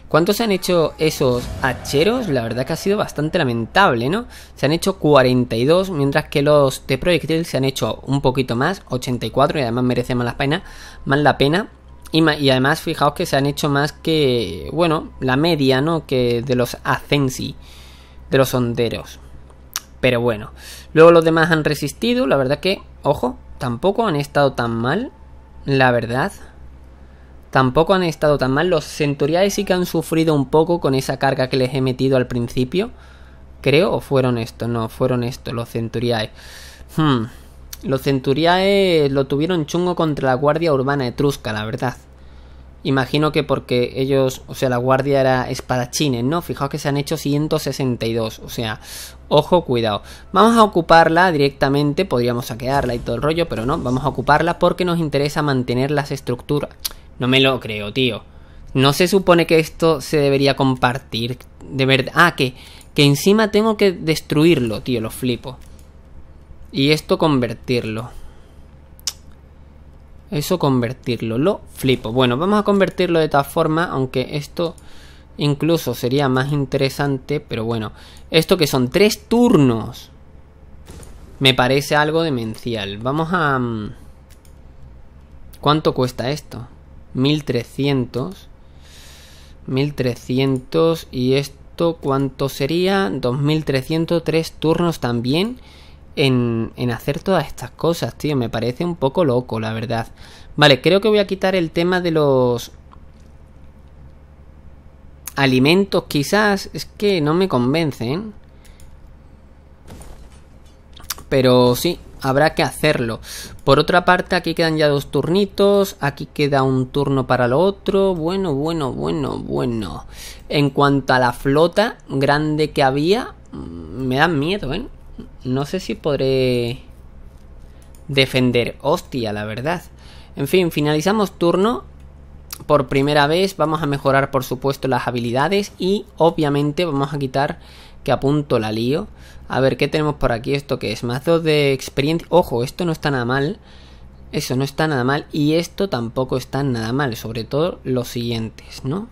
¿Cuántos se han hecho esos hacheros? La verdad que ha sido bastante lamentable, ¿no? Se han hecho 42, mientras que los de proyectil se han hecho un poquito más, 84, y además merece más pena, más la pena y, además, fijaos que se han hecho más que, bueno, la media, ¿no? Que de los Acensi, de los honderos. Pero bueno, luego los demás han resistido, la verdad que, ojo, tampoco han estado tan mal, la verdad. Tampoco han estado tan mal. Los centuriales sí que han sufrido un poco con esa carga que les he metido al principio. Creo, o fueron estos, no, fueron estos, los centuriales. Hmm. Los centuriae lo tuvieron chungo contra la guardia urbana etrusca, la verdad. Imagino que porque ellos, o sea, la guardia era espadachines, ¿no? Fijaos que se han hecho 162, o sea, ojo, cuidado. Vamos a ocuparla directamente, podríamos saquearla y todo el rollo, pero no, vamos a ocuparla porque nos interesa mantener las estructuras. No me lo creo, tío. No se supone que esto se debería compartir, de verdad. Ah, que, que encima tengo que destruirlo, tío, lo flipo. Y esto convertirlo. Eso convertirlo. Lo flipo. Bueno, vamos a convertirlo de tal forma, aunque esto incluso sería más interesante, pero bueno. Esto que son tres turnos. Me parece algo demencial. Vamos a... Mm, ¿Cuánto cuesta esto? 1300. 1300 y esto cuánto sería? Tres turnos también en, hacer todas estas cosas, tío. Me parece un poco loco, la verdad. Vale, creo que voy a quitar el tema de los alimentos, quizás. Es que no me convencen. Pero sí, habrá que hacerlo. Por otra parte, aquí quedan ya dos turnitos, aquí queda un turno para lo otro. Bueno, bueno, bueno, bueno. En cuanto a la flota grande que había, mm, me da miedo, ¿eh? No sé si podré defender. Hostia, la verdad. En fin, finalizamos turno. Por primera vez vamos a mejorar, por supuesto, las habilidades. Y obviamente vamos a quitar que apunto la lío. A ver, ¿qué tenemos por aquí? ¿Esto que es? Más de experiencia. Ojo, esto no está nada mal. Eso no está nada mal. Y esto tampoco está nada mal. Sobre todo los siguientes, ¿no?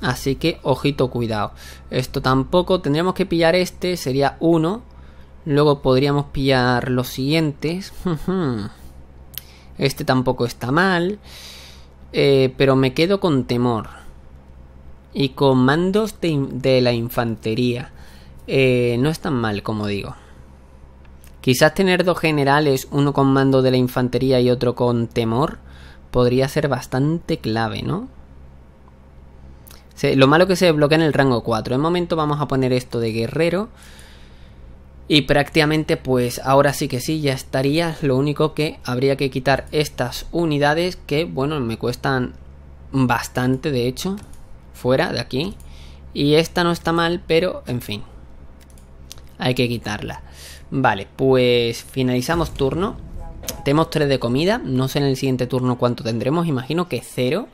Así que ojito cuidado. Esto tampoco. Tendríamos que pillar este. Sería uno. Luego podríamos pillar los siguientes. Este tampoco está mal. Eh, pero me quedo con temor. Y con mandos de, la infantería. Eh, no es tan mal, como digo. Quizás tener dos generales, uno con mando de la infantería y otro con temor, podría ser bastante clave, ¿no? lo malo que se desbloquea en el rango 4. De momento vamos a poner esto de guerrero. Y prácticamente pues ahora sí que sí, ya estaría. Lo único que habría que quitar estas unidades que bueno, me cuestan bastante de hecho. Fuera de aquí. Y esta no está mal, pero en fin. Hay que quitarla. Vale, pues finalizamos turno. Tenemos 3 de comida. No sé en el siguiente turno cuánto tendremos. Imagino que 0.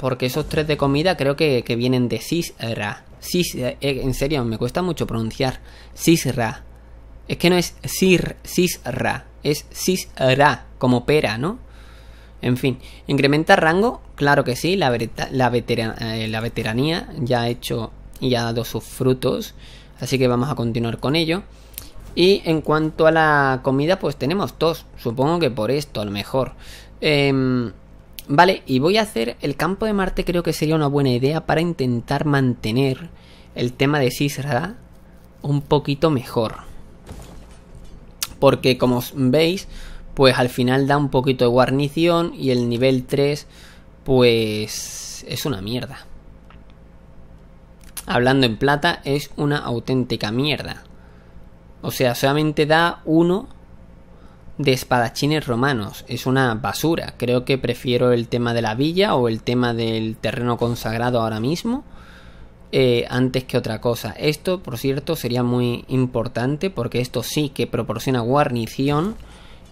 Porque esos tres de comida creo que, vienen de Cisra. Cisra. Eh, eh, en serio, me cuesta mucho pronunciar. Cisra. Es que no es Sir, Cisra. Es Cisra, como pera, ¿no? En fin, ¿incrementa rango? Claro que sí, la, la, eh, la veteranía ya ha hecho y ha dado sus frutos. Así que vamos a continuar con ello. Y en cuanto a la comida, pues tenemos dos. Supongo que por esto, a lo mejor. Eh, Vale, y voy a hacer el campo de Marte creo que sería una buena idea para intentar mantener el tema de Sisra un poquito mejor. Porque como veis, pues al final da un poquito de guarnición y el nivel 3 pues es una mierda. Hablando en plata, es una auténtica mierda. O sea, solamente da uno de espadachines romanos. Es una basura. Creo que prefiero el tema de la villa o el tema del terreno consagrado ahora mismo. Eh, antes que otra cosa. Esto, por cierto, sería muy importante porque esto sí que proporciona guarnición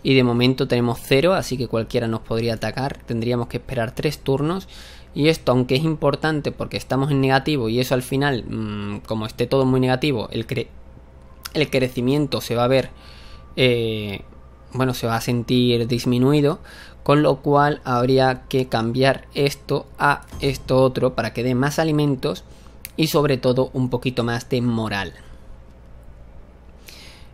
y de momento tenemos cero, así que cualquiera nos podría atacar. Tendríamos que esperar tres turnos y esto, aunque es importante porque estamos en negativo y eso al final, mm, como esté todo muy negativo, el, el, crecimiento se va a ver eh, bueno, se va a sentir disminuido, con lo cual habría que cambiar esto a esto otro para que dé más alimentos y sobre todo un poquito más de moral.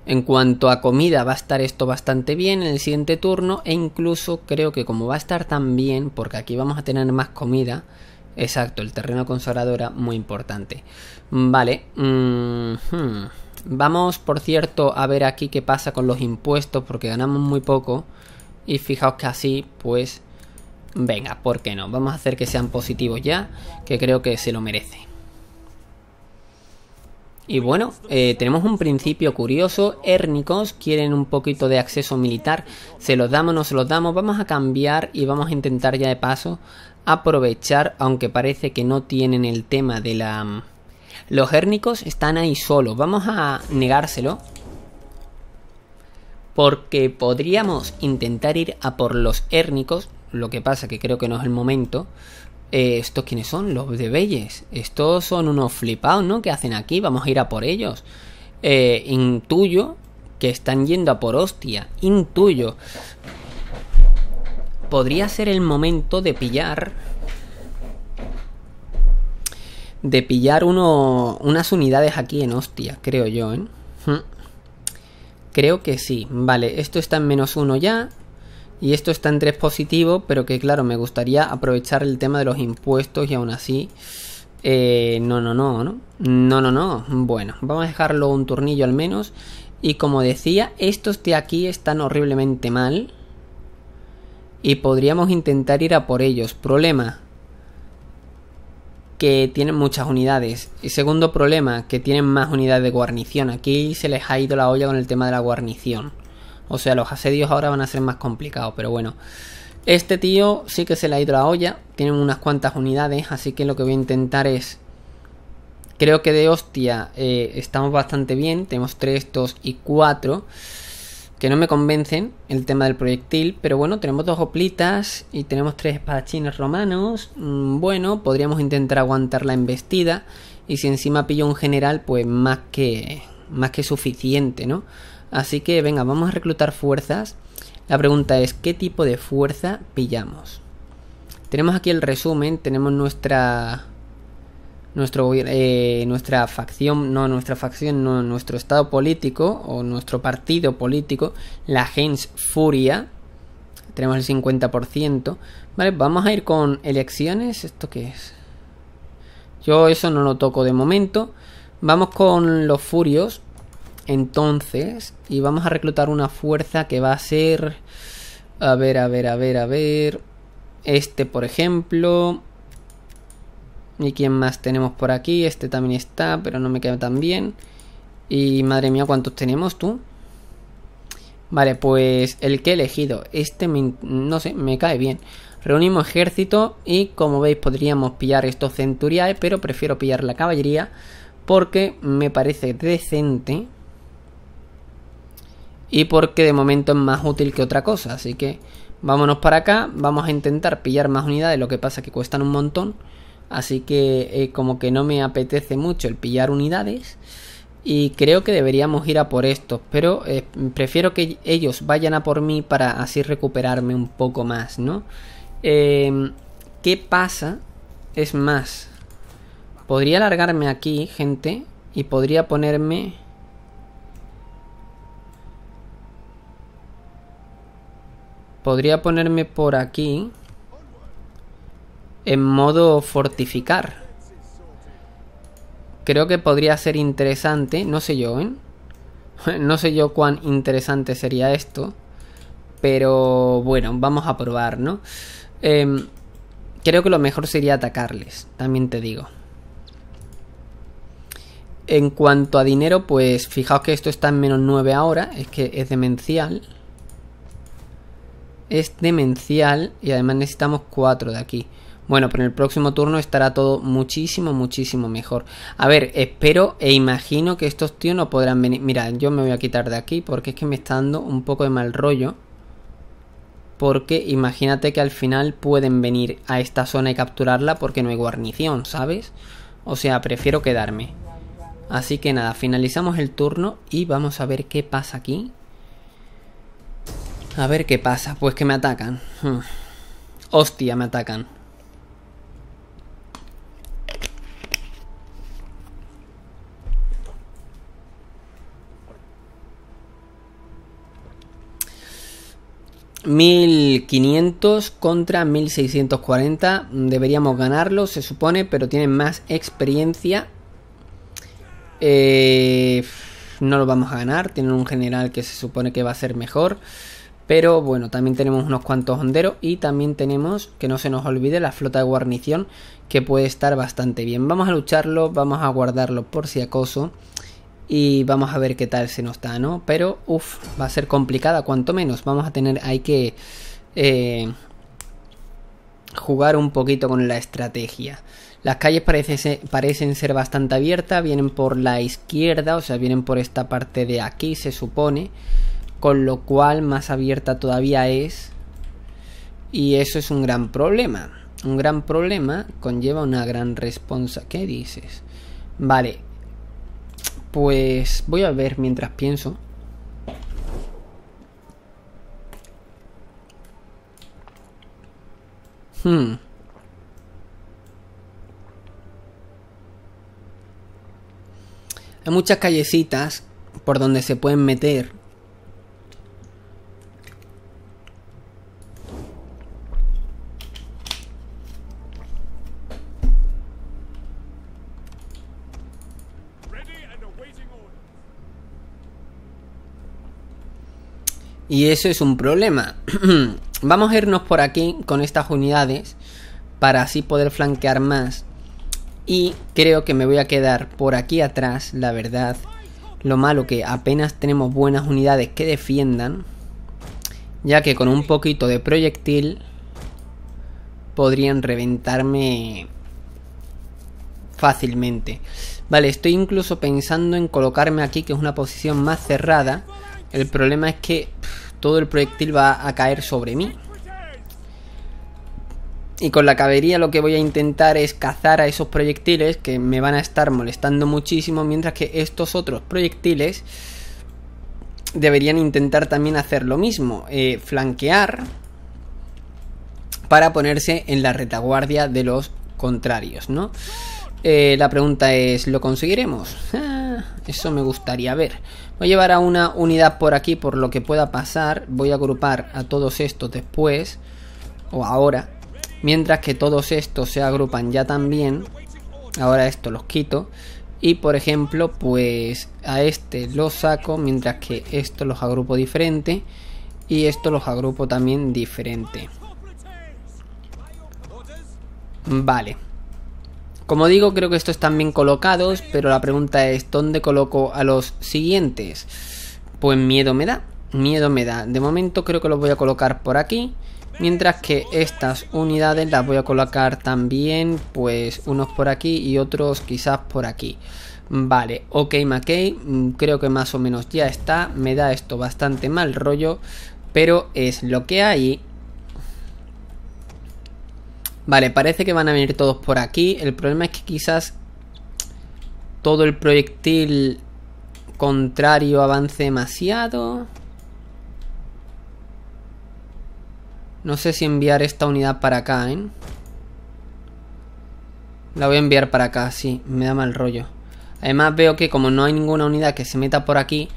En cuanto a comida va a estar esto bastante bien en el siguiente turno e incluso creo que como va a estar tan bien, porque aquí vamos a tener más comida, exacto, el terreno consagrado muy importante. Vale, mm, hmm. Vamos, por cierto, a ver aquí qué pasa con los impuestos, porque ganamos muy poco. Y fijaos que así, pues, venga, ¿por qué no? Vamos a hacer que sean positivos ya, que creo que se lo merece. Y bueno, eh, tenemos un principio curioso. Hérnicos quieren un poquito de acceso militar. Se los damos, no se los damos. Vamos a cambiar y vamos a intentar ya de paso aprovechar, aunque parece que no tienen el tema de la los hérnicos están ahí solos. Vamos a negárselo. Porque podríamos intentar ir a por los hérnicos. Lo que pasa que creo que no es el momento. Eh, ¿Estos quiénes son? Los de Belles. Estos son unos flipados, ¿no? ¿Qué hacen aquí? Vamos a ir a por ellos. Eh, intuyo que están yendo a por hostia. Intuyo. Podría ser el momento de pillar de pillar uno, unas unidades aquí en Hostia, creo yo, ¿eh? Hmm. Creo que sí. Vale, esto está en menos uno ya. Y esto está en tres positivo, pero que claro, me gustaría aprovechar el tema de los impuestos y aún así... Eh, no, no, no, no. No, no, no. Bueno, vamos a dejarlo un tornillo al menos. Y como decía, estos de aquí están horriblemente mal. Y podríamos intentar ir a por ellos. Problema, tienen muchas unidades. Y segundo problema, que tienen más unidades de guarnición. Aquí se les ha ido la olla con el tema de la guarnición. O sea, los asedios ahora van a ser más complicados, pero bueno. Este tío sí que se le ha ido la olla. Tienen unas cuantas unidades, así que lo que voy a intentar es... Creo que de hostia eh, estamos bastante bien. Tenemos 3, 2 y 4 que no me convencen el tema del proyectil, pero bueno, tenemos dos hoplitas y tenemos tres espadachines romanos. Mm, bueno, podríamos intentar aguantar la embestida y si encima pillo un general, pues más que más que suficiente, ¿no? Así que venga, vamos a reclutar fuerzas. La pregunta es ¿qué tipo de fuerza pillamos? Tenemos aquí el resumen, tenemos nuestra nuestro, eh, nuestra facción, no nuestra facción, no nuestro estado político o nuestro partido político, la gens furia, tenemos el 50%, ¿vale? Vamos a ir con elecciones, ¿esto qué es? Yo eso no lo toco de momento, vamos con los furios, entonces, y vamos a reclutar una fuerza que va a ser, a ver, a ver, a ver, a ver, este por ejemplo... ¿Y quién más tenemos por aquí? Este también está, pero no me queda tan bien. Y madre mía, ¿cuántos tenemos tú? Vale, pues el que he elegido. Este, no sé, me cae bien. Reunimos ejército y como veis podríamos pillar estos centuriales, pero prefiero pillar la caballería porque me parece decente y porque de momento es más útil que otra cosa. Así que vámonos para acá, vamos a intentar pillar más unidades, lo que pasa que cuestan un montón. Así que eh, como que no me apetece mucho el pillar unidades. Y creo que deberíamos ir a por estos. Pero eh, prefiero que ellos vayan a por mí para así recuperarme un poco más, ¿no? Em, ¿Qué pasa? Es más. Podría alargarme aquí, gente. Y podría ponerme... Podría ponerme por aquí en modo fortificar. Creo que podría ser interesante, no sé yo, ¿eh? No sé yo cuán interesante sería esto. Pero bueno, vamos a probar, ¿no? Em, creo que lo mejor sería atacarles, también te digo. En cuanto a dinero, pues fijaos que esto está en menos 9 ahora, es que es demencial. Es demencial y además necesitamos 4 de aquí. Bueno, pero en el próximo turno estará todo muchísimo, muchísimo mejor. A ver, espero e imagino que estos tíos no podrán venir. Mira, yo me voy a quitar de aquí porque es que me está dando un poco de mal rollo. Porque imagínate que al final pueden venir a esta zona y capturarla porque no hay guarnición, ¿sabes? O sea, prefiero quedarme. Así que nada, finalizamos el turno y vamos a ver qué pasa aquí. A ver qué pasa, pues que me atacan. Hmm. Hostia, me atacan. 1500 contra 1640. Deberíamos ganarlo, se supone, pero tienen más experiencia. Eh, no lo vamos a ganar. Tienen un general que se supone que va a ser mejor. Pero bueno, también tenemos unos cuantos honderos y también tenemos, que no se nos olvide, la flota de guarnición que puede estar bastante bien. Vamos a lucharlo, vamos a guardarlo por si acoso y vamos a ver qué tal se nos da, ¿no? Pero, uff, va a ser complicada, cuanto menos. Vamos a tener, hay que eh, jugar un poquito con la estrategia. Las calles parecen ser bastante abiertas, vienen por la izquierda, o sea, vienen por esta parte de aquí, se supone. Con lo cual, más abierta todavía es. Y eso es un gran problema. Un gran problema conlleva una gran respuesta. ¿Qué dices? Vale, pues voy a ver mientras pienso. Hmm. Hay muchas callecitas por donde se pueden meter Y eso es un problema. Vamos a irnos por aquí con estas unidades para así poder flanquear más. Y creo que me voy a quedar por aquí atrás, la verdad. Lo malo que apenas tenemos buenas unidades que defiendan. Ya que con un poquito de proyectil podrían reventarme fácilmente. Vale, estoy incluso pensando en colocarme aquí, que es una posición más cerrada. El problema es que todo el proyectil va a caer sobre mí. Y con la cabería lo que voy a intentar es cazar a esos proyectiles que me van a estar molestando muchísimo, mientras que estos otros proyectiles deberían intentar también hacer lo mismo, eh, flanquear para ponerse en la retaguardia de los contrarios, ¿no? Eh, la pregunta es, ¿lo conseguiremos? Ah, eso me gustaría ver. Voy a llevar a una unidad por aquí por lo que pueda pasar. Voy a agrupar a todos estos después. O ahora. Mientras que todos estos se agrupan ya también. Ahora esto los quito. Y por ejemplo, pues a este lo saco. Mientras que estos los agrupo diferente. Y estos los agrupo también diferente. Vale. Como digo, creo que estos están bien colocados, pero la pregunta es, ¿dónde coloco a los siguientes? Pues miedo me da, miedo me da. De momento creo que los voy a colocar por aquí, mientras que estas unidades las voy a colocar también, pues unos por aquí y otros quizás por aquí. Vale, ok McKay, mm, creo que más o menos ya está, me da esto bastante mal rollo, pero es lo que hay Vale, parece que van a venir todos por aquí. El problema es que quizás todo el proyectil contrario avance demasiado. No sé si enviar esta unidad para acá, ¿eh? La voy a enviar para acá, sí, me da mal rollo. Además veo que como no hay ninguna unidad que se meta por aquí,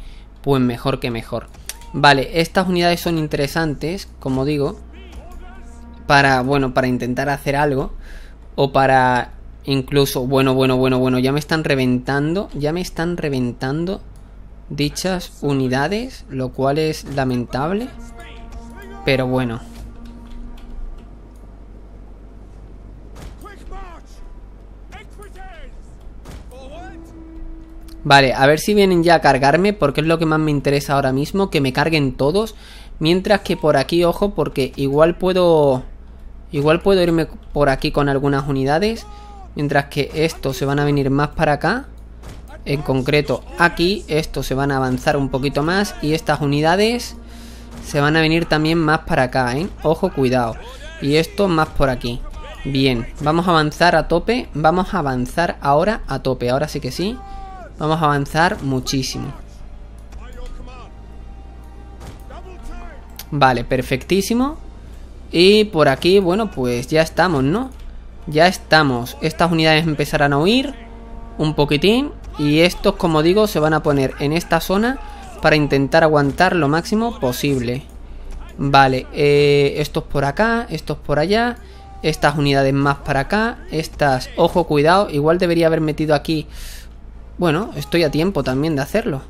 pues mejor que mejor. Vale, estas unidades son interesantes, como digo para, bueno, para intentar hacer algo o para incluso, bueno, bueno, bueno, bueno, ya me están reventando, ya me están reventando dichas unidades, lo cual es lamentable, pero bueno. Vale, a ver si vienen ya a cargarme, porque es lo que más me interesa ahora mismo, que me carguen todos. Mientras que por aquí, ojo, porque igual puedo... Igual puedo irme por aquí con algunas unidades. Mientras que estos se van a venir más para acá. En concreto aquí. Estos se van a avanzar un poquito más. Y estas unidades se van a venir también más para acá, ¿eh? Ojo, cuidado. Y esto más por aquí. Bien, vamos a avanzar a tope. Vamos a avanzar ahora a tope. Ahora sí que sí. Vamos a avanzar muchísimo. Vale, perfectísimo. Y por aquí, bueno, pues ya estamos, ¿no? Ya estamos. Estas unidades empezarán a huir un poquitín. Y estos, como digo, se van a poner en esta zona para intentar aguantar lo máximo posible. Vale, eh, estos por acá, estos por allá. Estas unidades más para acá. Estas, ojo, cuidado. Igual debería haber metido aquí... Bueno, estoy a tiempo también de hacerlo.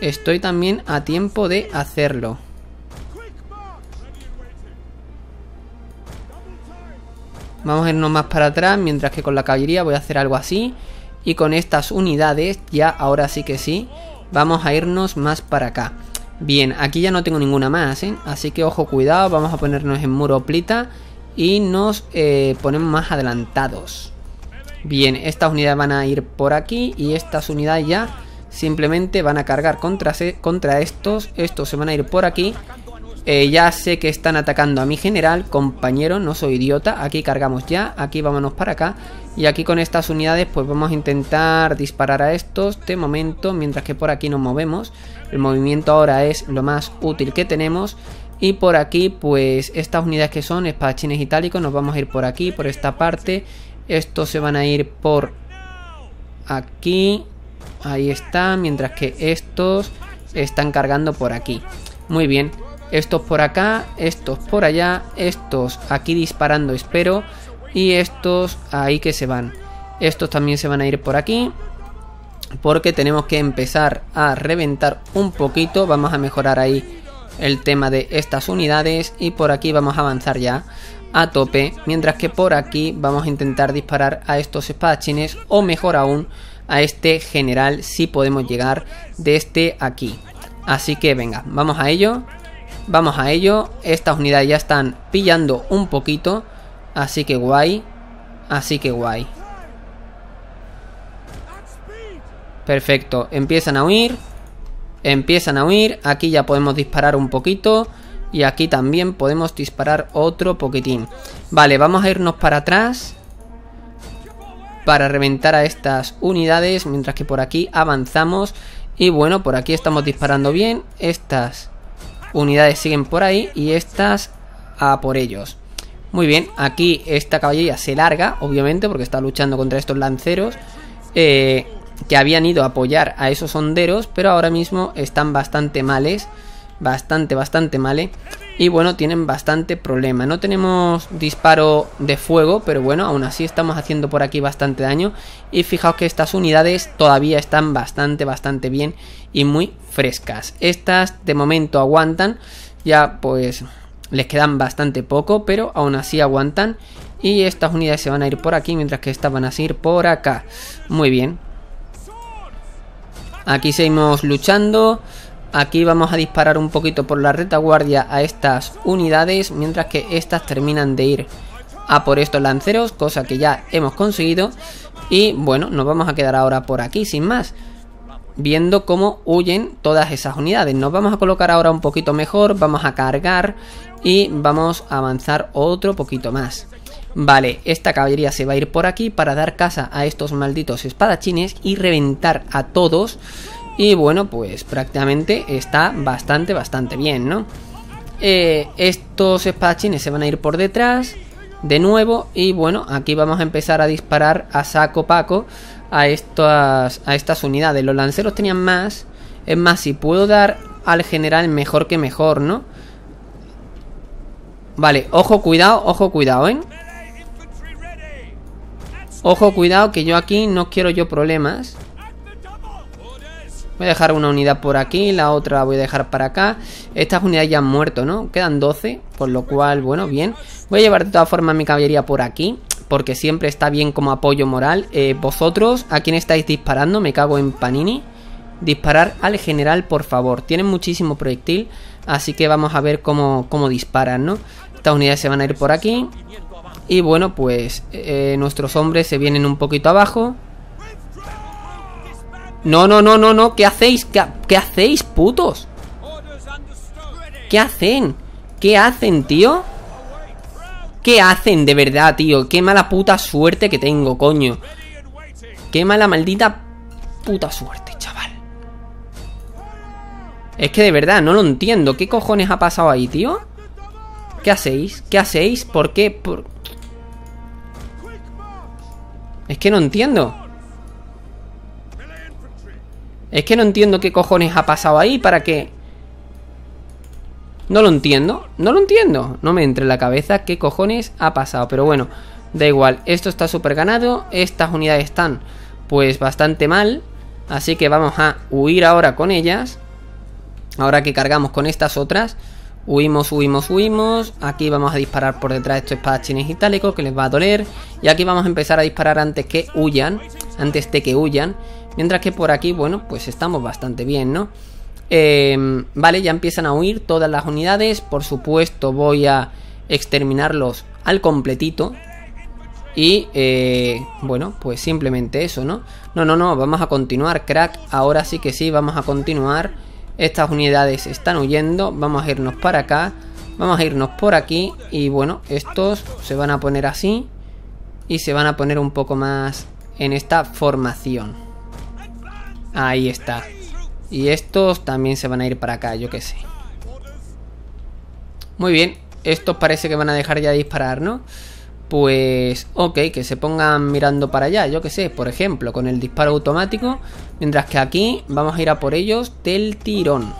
Estoy también a tiempo de hacerlo. Vamos a irnos más para atrás, mientras que con la caballería voy a hacer algo así. Y con estas unidades, ya ahora sí que sí, vamos a irnos más para acá. Bien, aquí ya no tengo ninguna más, ¿eh? Así que ojo, cuidado, vamos a ponernos en muro plita y nos eh, ponemos más adelantados. Bien, estas unidades van a ir por aquí y estas unidades ya simplemente van a cargar contra estos. Estos se van a ir por aquí eh, ya sé que están atacando a mi general, compañero, no soy idiota. Aquí cargamos ya, aquí vámonos para acá. Y aquí con estas unidades pues vamos a intentar disparar a estos de momento, mientras que por aquí nos movemos. El movimiento ahora es lo más útil que tenemos. Y por aquí pues estas unidades que son espadachines itálicos nos vamos a ir por aquí, por esta parte. Estos se van a ir por aquí. Ahí está, mientras que estos están cargando por aquí. Muy bien. Estos por acá, estos por allá, estos aquí disparando espero y estos ahí que se van. Estos también se van a ir por aquí porque tenemos que empezar a reventar un poquito. Vamos a mejorar ahí el tema de estas unidades y por aquí vamos a avanzar ya a tope. Mientras que por aquí vamos a intentar disparar a estos espadachines o mejor aún a este general si podemos llegar desde aquí. Así que venga, vamos a ello. Vamos a ello. Estas unidades ya están pillando un poquito. Así que guay. Así que guay. Perfecto. Empiezan a huir. Empiezan a huir. Aquí ya podemos disparar un poquito. Y aquí también podemos disparar otro poquitín. Vale, vamos a irnos para atrás. Para reventar a estas unidades. Mientras que por aquí avanzamos. Y bueno, por aquí estamos disparando bien. Estas unidades siguen por ahí y estas a por ellos. Muy bien, aquí esta caballería se larga, obviamente, porque está luchando contra estos lanceros eh, que habían ido a apoyar a esos honderos, pero ahora mismo están bastante males, bastante, bastante males y bueno, tienen bastante problema. No tenemos disparo de fuego, pero bueno, aún así estamos haciendo por aquí bastante daño. Y fijaos que estas unidades todavía están bastante, bastante bien y muy frescas. Estas de momento aguantan, ya pues les quedan bastante poco, pero aún así aguantan. Y estas unidades se van a ir por aquí, mientras que estas van a ir por acá. Muy bien. Aquí seguimos luchando. Aquí vamos a disparar un poquito por la retaguardia a estas unidades, mientras que estas terminan de ir a por estos lanceros, cosa que ya hemos conseguido. Y bueno, nos vamos a quedar ahora por aquí sin más, viendo cómo huyen todas esas unidades. Nos vamos a colocar ahora un poquito mejor, vamos a cargar y vamos a avanzar otro poquito más. Vale, esta caballería se va a ir por aquí para dar casa a estos malditos espadachines y reventar a todos y bueno, pues prácticamente está bastante, bastante bien, ¿no? Eh, estos espadachines se van a ir por detrás de nuevo y bueno, aquí vamos a empezar a disparar a saco paco a estas, a estas unidades. Los lanceros tenían más, es más, si puedo dar al general mejor que mejor, ¿no? Vale, ojo, cuidado, ojo, cuidado, ¿eh? Ojo, cuidado, que yo aquí no quiero yo problemas. Voy a dejar una unidad por aquí, la otra la voy a dejar para acá. Estas unidades ya han muerto, ¿no? Quedan 12, por lo cual, bueno, bien. Voy a llevar de todas formas mi caballería por aquí, porque siempre está bien como apoyo moral. Eh, vosotros, ¿a quién estáis disparando? Me cago en Panini. Disparar al general, por favor. Tienen muchísimo proyectil, así que vamos a ver cómo, cómo disparan, ¿no? Estas unidades se van a ir por aquí. Y bueno, pues eh, nuestros hombres se vienen un poquito abajo. No, no, no, no, no. ¿Qué hacéis? ¿Qué, hacéis, putos? ¿Qué hacen? ¿Qué hacen, tío? ¿Qué hacen de verdad, tío? Qué mala puta suerte que tengo, coño. Qué mala maldita puta suerte, chaval. Es que de verdad, no lo entiendo. ¿Qué cojones ha pasado ahí, tío? ¿Qué hacéis? ¿Qué hacéis? ¿Por qué? hacéis qué hacéis por qué Es que no entiendo. Es que no entiendo qué cojones ha pasado ahí para que... No lo entiendo, no lo entiendo. No me entre en la cabeza qué cojones ha pasado. Pero bueno, da igual. Esto está súper ganado. Estas unidades están pues bastante mal. Así que vamos a huir ahora con ellas. Ahora que cargamos con estas otras. Huimos, huimos, huimos. Aquí vamos a disparar por detrás de estos espadachines itálicos que les va a doler. Y aquí vamos a empezar a disparar antes que huyan. Antes de que huyan. Mientras que por aquí, bueno, pues estamos bastante bien, ¿no? Em, vale, ya empiezan a huir todas las unidades. Por supuesto, voy a exterminarlos al completito. Y eh, bueno, pues simplemente eso, ¿no? No, no, no, vamos a continuar, crack. Ahora sí que sí, vamos a continuar. Estas unidades están huyendo. Vamos a irnos para acá. Vamos a irnos por aquí. Y bueno, estos se van a poner así. Y se van a poner un poco más en esta formación. Ahí está. Y estos también se van a ir para acá, yo qué sé. Muy bien. Estos parece que van a dejar ya disparar, ¿no? Pues, ok, que se pongan mirando para allá, yo qué sé, por ejemplo, con el disparo automático. Mientras que aquí vamos a ir a por ellos del tirón.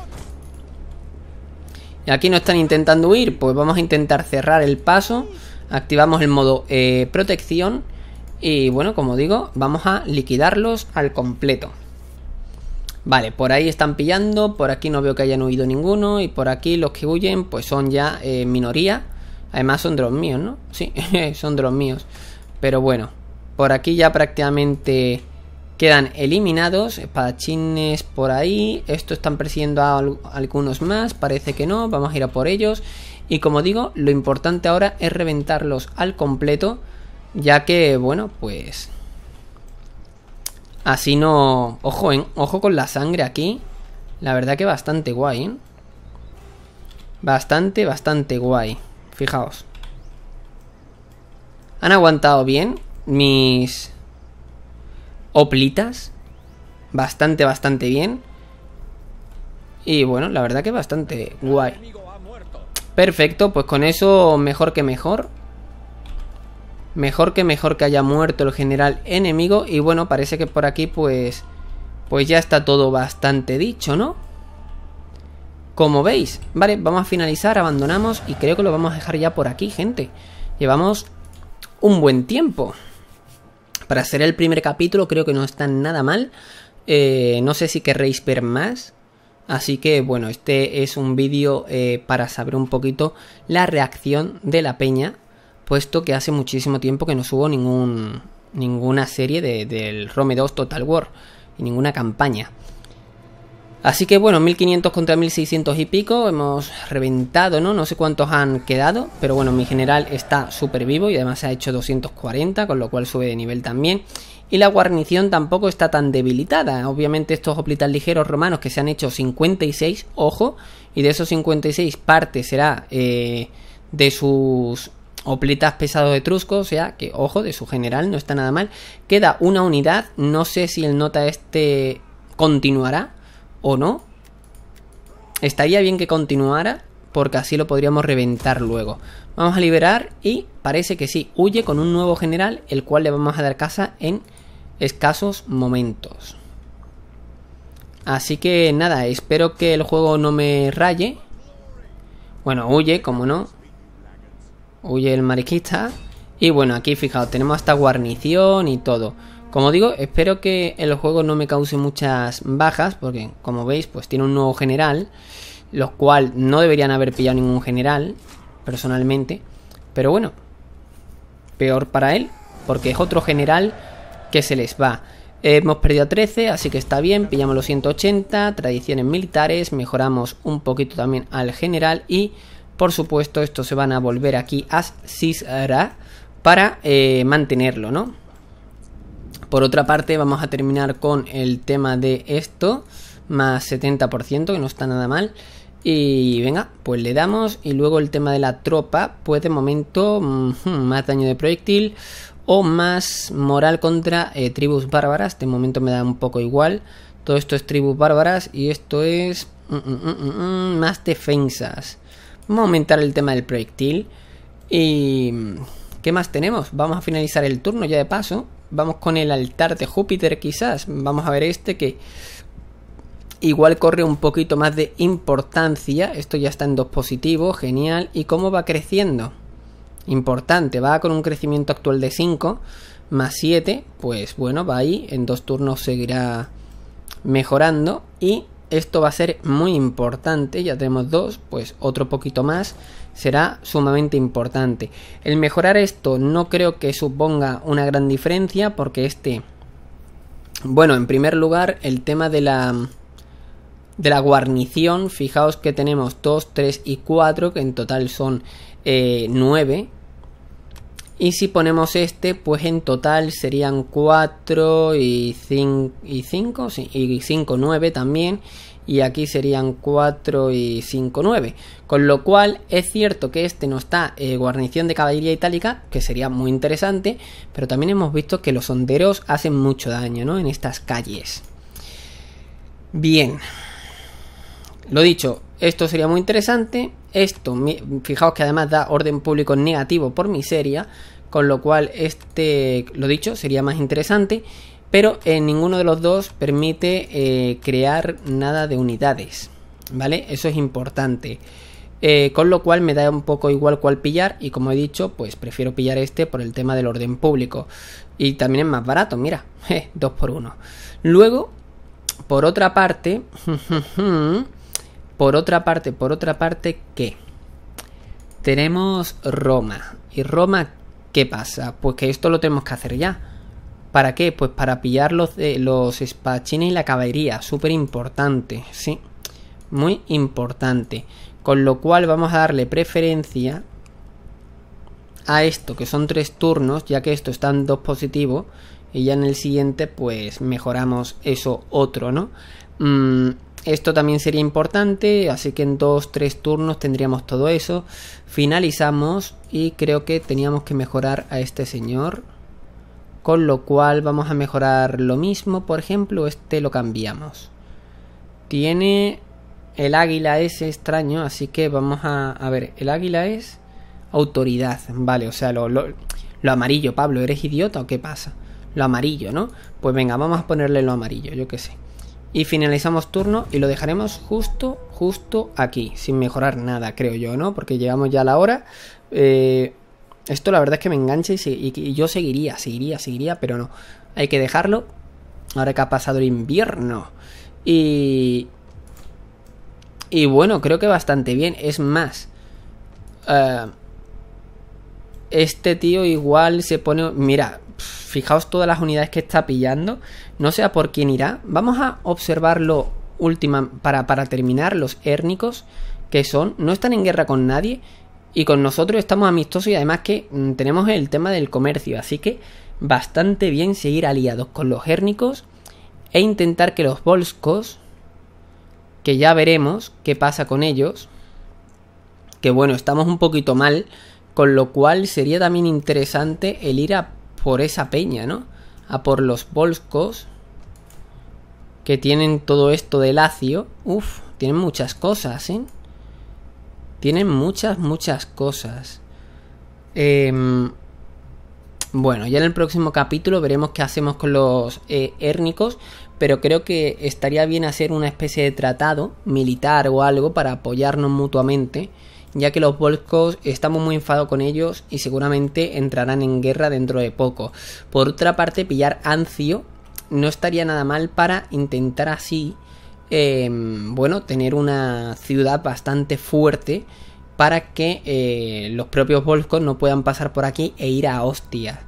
Y aquí no están intentando huir, pues vamos a intentar cerrar el paso. Activamos el modo eh, protección. Y bueno, como digo, vamos a liquidarlos al completo. Vale, por ahí están pillando, por aquí no veo que hayan huido ninguno y por aquí los que huyen pues son ya eh, minoría. Además son de los míos, ¿no? Sí, son de los míos. Pero bueno, por aquí ya prácticamente quedan eliminados. Espadachines por ahí. Esto están persiguiendo a algunos más. Parece que no. Vamos a ir a por ellos. Y como digo, lo importante ahora es reventarlos al completo. Ya que, bueno, pues Así no... Ojo, Ojo con la sangre aquí. La verdad que bastante guay, ¿eh? Bastante, bastante guay. Fijaos. Han aguantado bien mis... Oplitas. Bastante, bastante bien. Y bueno, la verdad que bastante guay. Perfecto, pues con eso mejor que mejor. Mejor que mejor que haya muerto el general enemigo. Y bueno, parece que por aquí pues... Pues ya está todo bastante dicho, ¿no? Como veis, vale, vamos a finalizar, abandonamos y creo que lo vamos a dejar ya por aquí, gente. Llevamos un buen tiempo. Para hacer el primer capítulo creo que no está nada mal. Eh, no sé si querréis ver más. Así que bueno, este es un vídeo eh, para saber un poquito la reacción de la peña puesto que hace muchísimo tiempo que no subo ningún, ninguna serie de, del Rome 2 Total War y ninguna campaña. Así que bueno, 1500 contra 1600 y pico, hemos reventado, ¿no? No sé cuántos han quedado, pero bueno, mi general está súper vivo y además ha hecho 240, con lo cual sube de nivel también. Y la guarnición tampoco está tan debilitada. Obviamente estos hoplitas ligeros romanos que se han hecho 56, ojo, y de esos 56 parte será eh, de sus Opletas pesado de Trusco, o sea que, ojo, de su general, no está nada mal. Queda una unidad, no sé si el nota este continuará o no. Estaría bien que continuara, porque así lo podríamos reventar luego. Vamos a liberar y parece que sí, huye con un nuevo general, el cual le vamos a dar casa en escasos momentos. Así que nada, espero que el juego no me raye. Bueno, huye, como no, Huye el mariquita Y bueno, aquí fijaos, tenemos hasta guarnición y todo. Como digo, espero que el juego no me cause muchas bajas, porque como veis, pues tiene un nuevo general, los cual no deberían haber pillado ningún general, personalmente. Pero bueno, peor para él, porque es otro general que se les va. Hemos perdido 13, así que está bien, pillamos los 180, tradiciones militares, mejoramos un poquito también al general y por supuesto, estos se van a volver aquí a Cisra para eh, mantenerlo, ¿no? Por otra parte, vamos a terminar con el tema de esto, más 70%, que no está nada mal. Y venga, pues le damos. Y luego el tema de la tropa, pues de momento, más daño de proyectil o más moral contra eh, tribus bárbaras. De momento me da un poco igual. Todo esto es tribus bárbaras y esto es mm, mm, mm, más defensas. Vamos a aumentar el tema del proyectil. Y... ¿Qué más tenemos? Vamos a finalizar el turno ya de paso. Vamos con el altar de Júpiter quizás. Vamos a ver este que igual corre un poquito más de importancia. Esto ya está en dos positivos, genial. ¿Y cómo va creciendo? Importante, va con un crecimiento actual de 5 más 7. Pues bueno, va ahí. En dos turnos seguirá mejorando. Y esto va a ser muy importante, ya tenemos dos, pues otro poquito más será sumamente importante. El mejorar esto no creo que suponga una gran diferencia porque este... Bueno, en primer lugar, el tema de la de la guarnición, fijaos que tenemos dos tres y cuatro que en total son eh, nueve y si ponemos este, pues en total serían 4 y 5, y 5, y 9 también. Y aquí serían 4 y 5, 9. Con lo cual es cierto que este no está eh, guarnición de caballería itálica, que sería muy interesante, pero también hemos visto que los honderos hacen mucho daño ¿no? en estas calles. Bien, lo dicho, esto sería muy interesante, esto, fijaos que además da orden público negativo por miseria, con lo cual este, lo dicho, sería más interesante, pero en eh, ninguno de los dos permite eh, crear nada de unidades, ¿vale? Eso es importante. Eh, con lo cual me da un poco igual cuál pillar y como he dicho, pues prefiero pillar este por el tema del orden público. Y también es más barato, mira, 2 por 1 Luego, por otra parte, Por otra parte, por otra parte, ¿qué? Tenemos Roma. ¿Y Roma qué pasa? Pues que esto lo tenemos que hacer ya. ¿Para qué? Pues para pillar los, spachines eh, los y la caballería. Súper importante, ¿sí? Muy importante. Con lo cual vamos a darle preferencia a esto, que son tres turnos, ya que esto está en dos positivos Y ya en el siguiente, pues mejoramos eso otro, ¿no? Mm, esto también sería importante, así que en 2-3 turnos tendríamos todo eso. Finalizamos y creo que teníamos que mejorar a este señor. Con lo cual vamos a mejorar lo mismo, por ejemplo, este lo cambiamos. Tiene el águila es extraño, así que vamos a, a ver, el águila es autoridad, vale, o sea, lo, lo, lo amarillo, Pablo, ¿eres idiota o qué pasa? Lo amarillo, ¿no? Pues venga, vamos a ponerle lo amarillo, yo qué sé. Y finalizamos turno y lo dejaremos justo, justo aquí, sin mejorar nada, creo yo, ¿no? Porque llegamos ya a la hora. Eh, esto la verdad es que me engancha y, yo seguiría, seguiría, seguiría, pero no. Hay que dejarlo. Ahora que ha pasado el invierno. Y... Y bueno, creo que bastante bien. Es más... Eh, este tío igual se pone... Mira, fijaos todas las unidades que está pillando, no sea por quién irá. Vamos a observarlo última, para, para terminar, los hérnicos, que son, no están en guerra con nadie, y con nosotros estamos amistosos y además que mm, tenemos el tema del comercio, así que bastante bien seguir aliados con los hérnicos e intentar que los volscos, que ya veremos qué pasa con ellos, que bueno, estamos un poquito mal, con lo cual sería también interesante el ir a por esa peña, ¿no? A por los volscos. Que tienen todo esto de lacio. Uf, tienen muchas cosas, ¿eh? Tienen muchas, muchas cosas. Em, bueno, ya en el próximo capítulo veremos qué hacemos con los eh, érnicos pero creo que estaría bien hacer una especie de tratado militar o algo para apoyarnos mutuamente ya que los volscos estamos muy enfados con ellos y seguramente entrarán en guerra dentro de poco. Por otra parte, pillar Ancio no estaría nada mal para intentar así, em, bueno, tener una ciudad bastante fuerte para que eh, los propios volscos no puedan pasar por aquí e ir a hostia.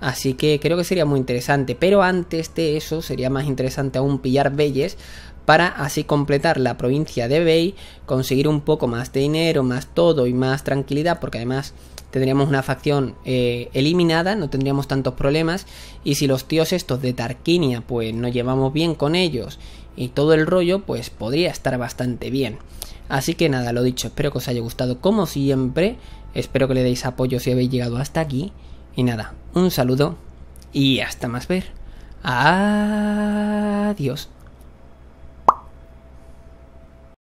Así que creo que sería muy interesante. Pero antes de eso sería más interesante aún pillar Belles para así completar la provincia de Bay, conseguir un poco más de dinero, más todo y más tranquilidad, porque además tendríamos una facción eh, eliminada, no tendríamos tantos problemas, y si los tíos estos de Tarquinia pues nos llevamos bien con ellos y todo el rollo, pues podría estar bastante bien. Así que nada, lo dicho, espero que os haya gustado como siempre, espero que le deis apoyo si habéis llegado hasta aquí, y nada, un saludo y hasta más ver. Adiós.